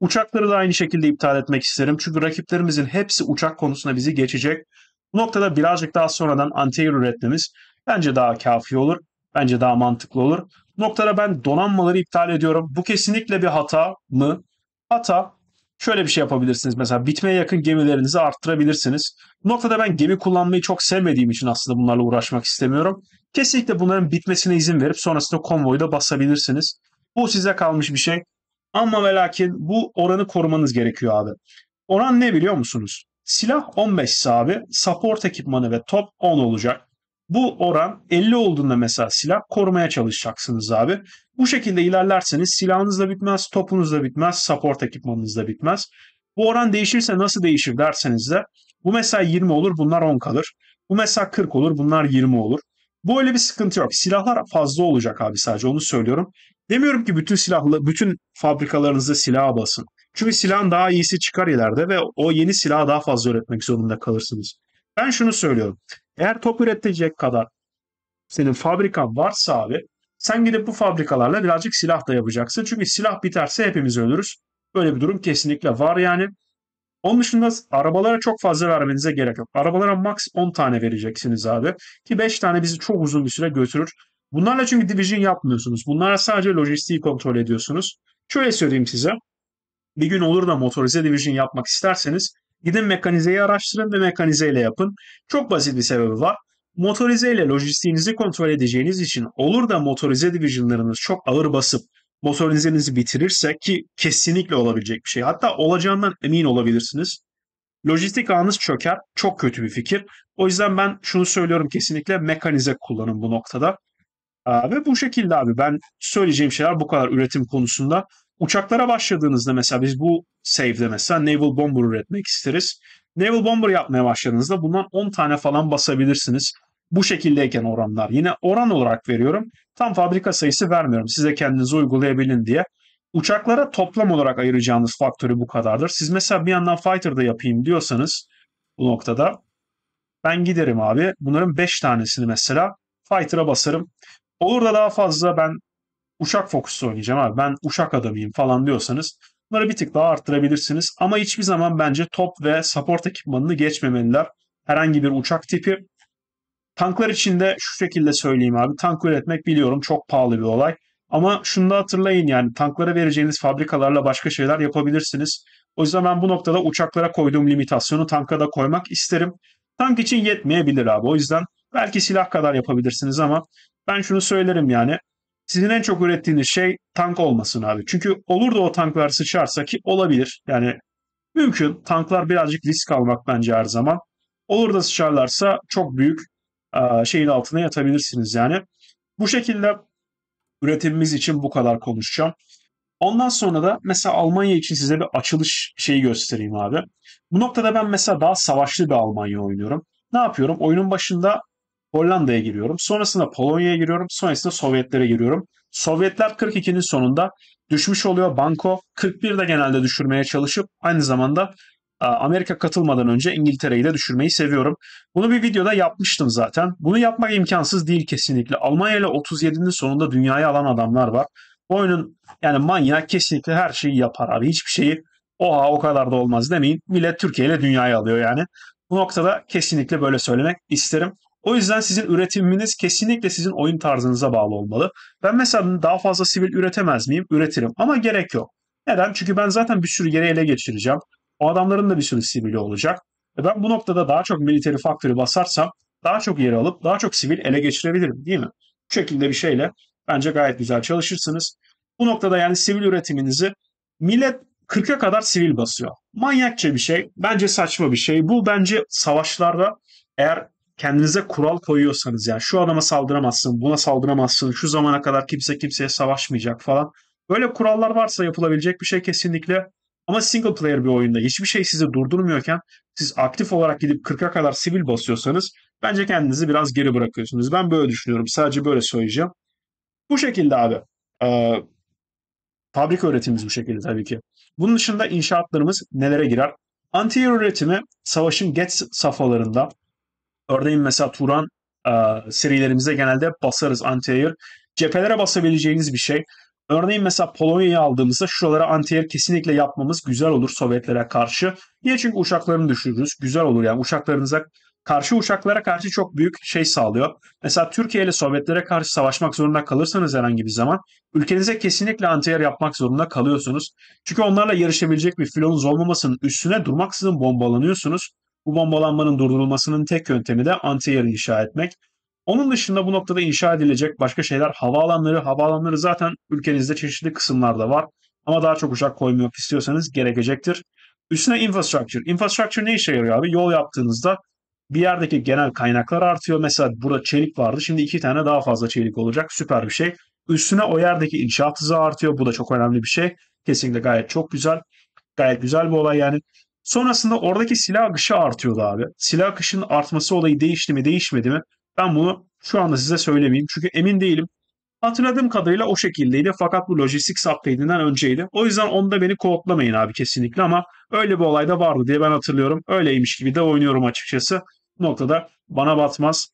Uçakları da aynı şekilde iptal etmek isterim. Çünkü rakiplerimizin hepsi uçak konusunda bizi geçecek. Bu noktada birazcık daha sonradan anti-air üretmemiz bence daha kafi olur. Bence daha mantıklı olur. Bu noktada ben donanmaları iptal ediyorum. Bu kesinlikle bir hata mı? Hata Şöyle bir şey yapabilirsiniz mesela bitmeye yakın gemilerinizi arttırabilirsiniz. Bu noktada ben gemi kullanmayı çok sevmediğim için aslında bunlarla uğraşmak istemiyorum. Kesinlikle bunların bitmesine izin verip sonrasında konvoyu da basabilirsiniz. Bu size kalmış bir şey. Ama ve lakin bu oranı korumanız gerekiyor abi. Oran ne biliyor musunuz? Silah 15 abi, support ekipmanı ve top 10 olacak. Bu oran 50 olduğunda mesela silah korumaya çalışacaksınız abi. Bu şekilde ilerlerseniz silahınız da bitmez, topunuz da bitmez, support ekipmanınız da bitmez. Bu oran değişirse nasıl değişir derseniz de bu mesela 20 olur bunlar 10 kalır. Bu mesela 40 olur bunlar 20 olur. Bu öyle bir sıkıntı yok. Silahlar fazla olacak abi sadece onu söylüyorum. Demiyorum ki bütün silahlı bütün fabrikalarınızda silaha basın. Çünkü silahın daha iyisi çıkar ileride ve o yeni silahı daha fazla üretmek zorunda kalırsınız. Ben şunu söylüyorum. Eğer top üretecek kadar senin fabrikan varsa abi sen gidip bu fabrikalarla birazcık silah da yapacaksın. Çünkü silah biterse hepimiz ölürüz. Böyle bir durum kesinlikle var yani. Onun dışında arabalara çok fazla vermenize gerek yok. Arabalara max 10 tane vereceksiniz abi. Ki 5 tane bizi çok uzun bir süre götürür. Bunlarla çünkü division yapmıyorsunuz. Bunlarla sadece lojistiği kontrol ediyorsunuz. Şöyle söyleyeyim size. Bir gün olur da motorize division yapmak isterseniz Gidin mekanizeyi araştırın ve mekanizeyle yapın. Çok basit bir sebebi var. Motorize ile lojistiğinizi kontrol edeceğiniz için olur da motorize divisionlarınız çok ağır basıp motorizenizi bitirirse ki kesinlikle olabilecek bir şey. Hatta olacağından emin olabilirsiniz. Lojistik ağınız çöker. Çok kötü bir fikir. O yüzden ben şunu söylüyorum kesinlikle mekanize kullanın bu noktada. Ve bu şekilde abi ben söyleyeceğim şeyler bu kadar üretim konusunda. Uçaklara başladığınızda mesela biz bu save'de mesela Naval Bomber üretmek isteriz. Naval Bomber yapmaya başladığınızda bundan 10 tane falan basabilirsiniz. Bu şekildeyken oranlar. Yine oran olarak veriyorum. Tam fabrika sayısı vermiyorum. Size kendinize uygulayabilin diye. Uçaklara toplam olarak ayıracağınız faktörü bu kadardır. Siz mesela bir yandan fighter'da yapayım diyorsanız bu noktada ben giderim abi. Bunların 5 tanesini mesela fighter'a basarım. Olur da daha fazla ben Uşak fokusu oynayacağım abi ben uşak adamıyım falan diyorsanız bunları bir tık daha arttırabilirsiniz. Ama hiçbir zaman bence top ve support ekipmanını geçmemeliler. Herhangi bir uçak tipi. Tanklar için de şu şekilde söyleyeyim abi. Tank üretmek biliyorum çok pahalı bir olay. Ama şunu da hatırlayın yani tanklara vereceğiniz fabrikalarla başka şeyler yapabilirsiniz. O yüzden ben bu noktada uçaklara koyduğum limitasyonu tanka da koymak isterim. Tank için yetmeyebilir abi. O yüzden belki silah kadar yapabilirsiniz ama ben şunu söylerim yani sizin en çok ürettiğiniz şey tank olmasın abi. Çünkü olur da o tanklar sıçarsa ki olabilir. Yani mümkün. Tanklar birazcık risk almak bence her zaman. Olur da sıçarlarsa çok büyük e, şeyin altına yatabilirsiniz yani. Bu şekilde üretimimiz için bu kadar konuşacağım. Ondan sonra da mesela Almanya için size bir açılış şeyi göstereyim abi. Bu noktada ben mesela daha savaşlı bir Almanya oynuyorum. Ne yapıyorum? Oyunun başında Hollanda'ya giriyorum. Sonrasında Polonya'ya giriyorum. Sonrasında Sovyetlere giriyorum. Sovyetler 42'nin sonunda düşmüş oluyor. Banko 41'de genelde düşürmeye çalışıp aynı zamanda e, Amerika katılmadan önce İngiltere'yi de düşürmeyi seviyorum. Bunu bir videoda yapmıştım zaten. Bunu yapmak imkansız değil kesinlikle. Almanya ile 37'nin sonunda dünyayı alan adamlar var. Bu oyunun yani manyak kesinlikle her şeyi yapar abi. Hiçbir şeyi oha o kadar da olmaz demeyin. Millet Türkiye ile dünyayı alıyor yani. Bu noktada kesinlikle böyle söylemek isterim. O yüzden sizin üretiminiz kesinlikle sizin oyun tarzınıza bağlı olmalı. Ben mesela daha fazla sivil üretemez miyim? Üretirim ama gerek yok. Neden? Çünkü ben zaten bir sürü yere ele geçireceğim. O adamların da bir sürü sivili olacak. E ben bu noktada daha çok military factory basarsam daha çok yeri alıp daha çok sivil ele geçirebilirim değil mi? Bu şekilde bir şeyle bence gayet güzel çalışırsınız. Bu noktada yani sivil üretiminizi millet 40'a kadar sivil basıyor. Manyakça bir şey. Bence saçma bir şey. Bu bence savaşlarda eğer kendinize kural koyuyorsanız yani şu adama saldıramazsın, buna saldıramazsın, şu zamana kadar kimse kimseye savaşmayacak falan. Böyle kurallar varsa yapılabilecek bir şey kesinlikle. Ama single player bir oyunda hiçbir şey sizi durdurmuyorken siz aktif olarak gidip 40'a kadar sivil basıyorsanız bence kendinizi biraz geri bırakıyorsunuz. Ben böyle düşünüyorum. Sadece böyle söyleyeceğim. Bu şekilde abi. Ee, fabrika üretimimiz bu şekilde tabii ki. Bunun dışında inşaatlarımız nelere girer? Anti üretimi savaşın geç safhalarında Örneğin mesela Turan e, serilerimizde genelde basarız anti-air. Cephelere basabileceğiniz bir şey. Örneğin mesela Polonya'yı aldığımızda şuralara anti kesinlikle yapmamız güzel olur Sovyetlere karşı. Niye? Çünkü uçaklarını düşürürüz. Güzel olur yani uçaklarınıza karşı uçaklara karşı çok büyük şey sağlıyor. Mesela Türkiye ile Sovyetlere karşı savaşmak zorunda kalırsanız herhangi bir zaman ülkenize kesinlikle antiyer yapmak zorunda kalıyorsunuz. Çünkü onlarla yarışabilecek bir filonuz olmamasının üstüne durmaksızın bombalanıyorsunuz. Bu bombalanmanın durdurulmasının tek yöntemi de antiyer inşa etmek. Onun dışında bu noktada inşa edilecek başka şeyler havaalanları. Havaalanları zaten ülkenizde çeşitli kısımlarda var. Ama daha çok uçak koymuyor istiyorsanız gerekecektir. Üstüne infrastructure. Infrastructure ne işe yarıyor abi? Yol yaptığınızda bir yerdeki genel kaynaklar artıyor. Mesela burada çelik vardı. Şimdi iki tane daha fazla çelik olacak. Süper bir şey. Üstüne o yerdeki inşaat hızı artıyor. Bu da çok önemli bir şey. Kesinlikle gayet çok güzel. Gayet güzel bir olay yani. Sonrasında oradaki silah akışı artıyordu abi. Silah akışının artması olayı değişti mi değişmedi mi? Ben bunu şu anda size söylemeyeyim. Çünkü emin değilim. Hatırladığım kadarıyla o şekildeydi. Fakat bu Logistics update'inden önceydi. O yüzden onda beni kodlamayın abi kesinlikle ama öyle bir olay da vardı diye ben hatırlıyorum. Öyleymiş gibi de oynuyorum açıkçası. Bu noktada bana batmaz.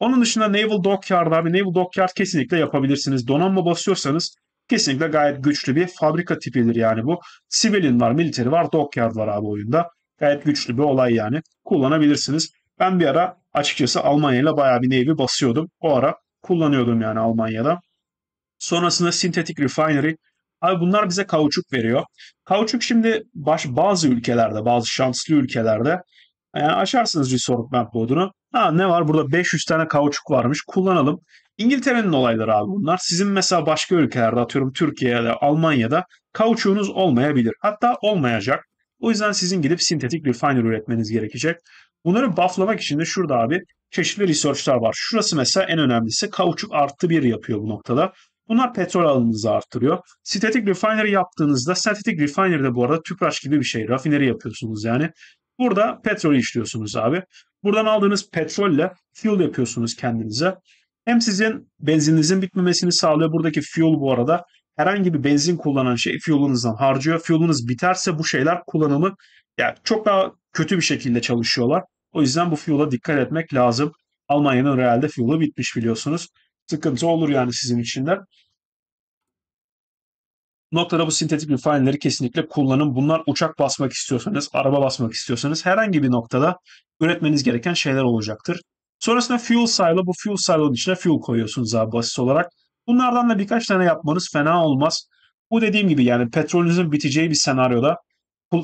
Onun dışında Naval Dockyard abi. Naval Dockyard kesinlikle yapabilirsiniz. Donanma basıyorsanız Kesinlikle gayet güçlü bir fabrika tipidir yani bu. Sivilin var, militeri var, dockyard var abi oyunda. Gayet güçlü bir olay yani. Kullanabilirsiniz. Ben bir ara açıkçası Almanya ile bayağı bir navy basıyordum. O ara kullanıyordum yani Almanya'da. Sonrasında Synthetic Refinery. Abi bunlar bize kauçuk veriyor. Kauçuk şimdi baş, bazı ülkelerde, bazı şanslı ülkelerde yani açarsınız resortment modunu. Ha ne var burada 500 tane kauçuk varmış kullanalım. İngiltere'nin olayları abi bunlar. Sizin mesela başka ülkelerde atıyorum Türkiye'de, Almanya'da kauçuğunuz olmayabilir. Hatta olmayacak. O yüzden sizin gidip sintetik bir refiner üretmeniz gerekecek. Bunları bufflamak için de şurada abi çeşitli research'lar var. Şurası mesela en önemlisi kauçuk artı bir yapıyor bu noktada. Bunlar petrol alımınızı arttırıyor. Sintetik refinery yaptığınızda, sintetik refinery de bu arada tüpraş gibi bir şey. Rafineri yapıyorsunuz yani. Burada petrol işliyorsunuz abi. Buradan aldığınız petrolle fuel yapıyorsunuz kendinize. Hem sizin benzininizin bitmemesini sağlıyor. Buradaki fuel bu arada herhangi bir benzin kullanan şey fuelunuzdan harcıyor. Fuelunuz biterse bu şeyler kullanımı yani çok daha kötü bir şekilde çalışıyorlar. O yüzden bu fuel'a dikkat etmek lazım. Almanya'nın realde fuel'u bitmiş biliyorsunuz. Sıkıntı olur yani sizin için de. Noktada bu sintetik refineleri kesinlikle kullanın. Bunlar uçak basmak istiyorsanız, araba basmak istiyorsanız herhangi bir noktada üretmeniz gereken şeyler olacaktır. Sonrasında fuel silo. Bu fuel silo'nun içine fuel koyuyorsunuz abi basit olarak. Bunlardan da birkaç tane yapmanız fena olmaz. Bu dediğim gibi yani petrolünüzün biteceği bir senaryoda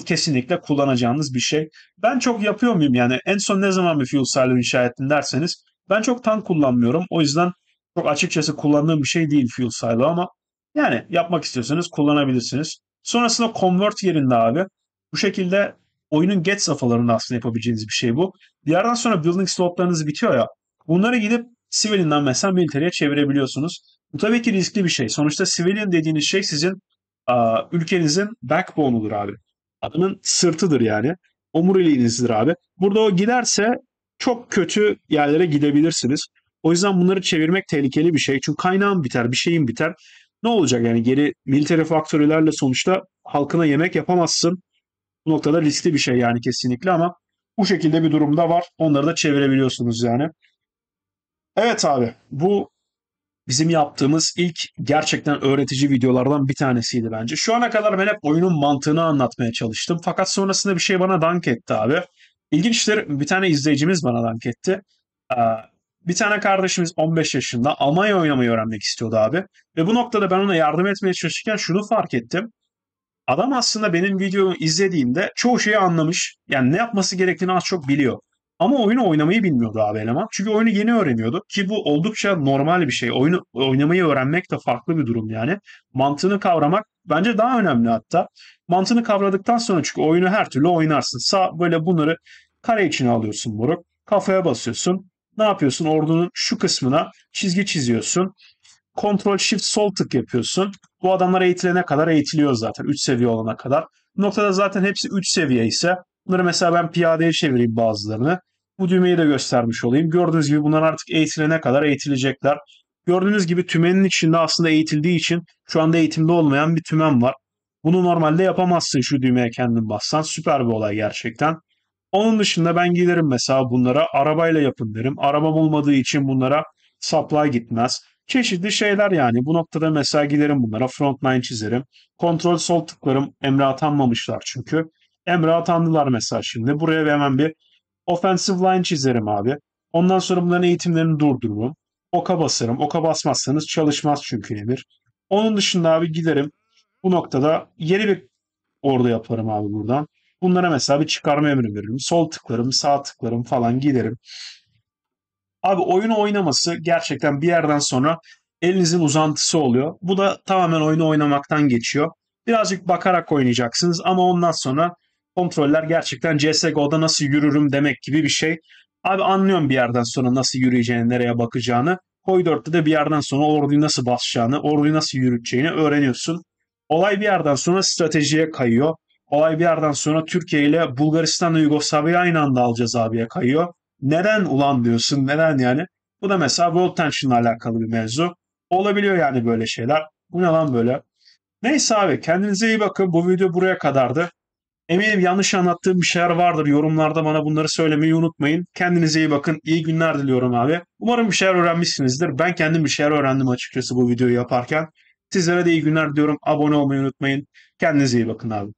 kesinlikle kullanacağınız bir şey. Ben çok yapıyor muyum yani en son ne zaman bir fuel silo inşa ettin derseniz ben çok tank kullanmıyorum. O yüzden çok açıkçası kullandığım bir şey değil fuel silo ama yani yapmak istiyorsanız kullanabilirsiniz. Sonrasında convert yerinde abi bu şekilde oyunun geç safhalarında aslında yapabileceğiniz bir şey bu. Bir yerden sonra building slotlarınız bitiyor ya. Bunları gidip sivilinden mesela military'e çevirebiliyorsunuz. Bu tabii ki riskli bir şey. Sonuçta civilian dediğiniz şey sizin a, ülkenizin backbone'udur abi. Adamın sırtıdır yani. Omuriliğinizdir abi. Burada o giderse çok kötü yerlere gidebilirsiniz. O yüzden bunları çevirmek tehlikeli bir şey. Çünkü kaynağım biter, bir şeyim biter. Ne olacak yani geri military faktörlerle sonuçta halkına yemek yapamazsın. Bu noktada riskli bir şey yani kesinlikle ama bu şekilde bir durumda var. Onları da çevirebiliyorsunuz yani. Evet abi bu bizim yaptığımız ilk gerçekten öğretici videolardan bir tanesiydi bence. Şu ana kadar ben hep oyunun mantığını anlatmaya çalıştım. Fakat sonrasında bir şey bana dank etti abi. İlginçtir bir tane izleyicimiz bana dank etti. Ee, bir tane kardeşimiz 15 yaşında Almanya oynamayı öğrenmek istiyordu abi. Ve bu noktada ben ona yardım etmeye çalışırken şunu fark ettim. Adam aslında benim videomu izlediğimde çoğu şeyi anlamış. Yani ne yapması gerektiğini az çok biliyor. Ama oyunu oynamayı bilmiyordu abi eleman. Çünkü oyunu yeni öğreniyordu. Ki bu oldukça normal bir şey. Oyunu oynamayı öğrenmek de farklı bir durum yani. Mantığını kavramak bence daha önemli hatta. Mantığını kavradıktan sonra çünkü oyunu her türlü oynarsın. Sağ böyle bunları kare içine alıyorsun moruk. Kafaya basıyorsun. Ne yapıyorsun? Ordunun şu kısmına çizgi çiziyorsun. Ctrl Shift Sol tık yapıyorsun. Bu adamlar eğitilene kadar eğitiliyor zaten 3 seviye olana kadar. Bu noktada zaten hepsi 3 seviye ise bunları mesela ben piyadeye çevireyim bazılarını. Bu düğmeyi de göstermiş olayım. Gördüğünüz gibi bunlar artık eğitilene kadar eğitilecekler. Gördüğünüz gibi tümenin içinde aslında eğitildiği için şu anda eğitimde olmayan bir tümen var. Bunu normalde yapamazsın şu düğmeye kendin bassan. Süper bir olay gerçekten. Onun dışında ben gelirim mesela bunlara arabayla yapın derim. Arabam olmadığı için bunlara supply gitmez. Çeşitli şeyler yani. Bu noktada mesela giderim bunlara frontline çizerim. Kontrol sol tıklarım Emre atanmamışlar çünkü. Emre atandılar mesela şimdi. Buraya hemen bir offensive line çizerim abi. Ondan sonra bunların eğitimlerini durdururum. Oka basarım. Oka basmazsanız çalışmaz çünkü emir. Onun dışında abi giderim. Bu noktada yeni bir orada yaparım abi buradan. Bunlara mesela bir çıkarma emri veririm. Sol tıklarım, sağ tıklarım falan giderim. Abi oyunu oynaması gerçekten bir yerden sonra elinizin uzantısı oluyor. Bu da tamamen oyunu oynamaktan geçiyor. Birazcık bakarak oynayacaksınız ama ondan sonra kontroller gerçekten CSGO'da nasıl yürürüm demek gibi bir şey. Abi anlıyorum bir yerden sonra nasıl yürüyeceğini, nereye bakacağını. Koy 4'te de bir yerden sonra orduyu nasıl basacağını, orduyu nasıl yürüteceğini öğreniyorsun. Olay bir yerden sonra stratejiye kayıyor. Olay bir yerden sonra Türkiye ile Bulgaristan ve Yugoslavya aynı anda alacağız abiye kayıyor neden ulan diyorsun neden yani. Bu da mesela World Tension'la alakalı bir mevzu. Olabiliyor yani böyle şeyler. Bu ne lan böyle? Neyse abi kendinize iyi bakın. Bu video buraya kadardı. Eminim yanlış anlattığım bir şeyler vardır. Yorumlarda bana bunları söylemeyi unutmayın. Kendinize iyi bakın. İyi günler diliyorum abi. Umarım bir şeyler öğrenmişsinizdir. Ben kendim bir şeyler öğrendim açıkçası bu videoyu yaparken. Sizlere de iyi günler diliyorum. Abone olmayı unutmayın. Kendinize iyi bakın abi.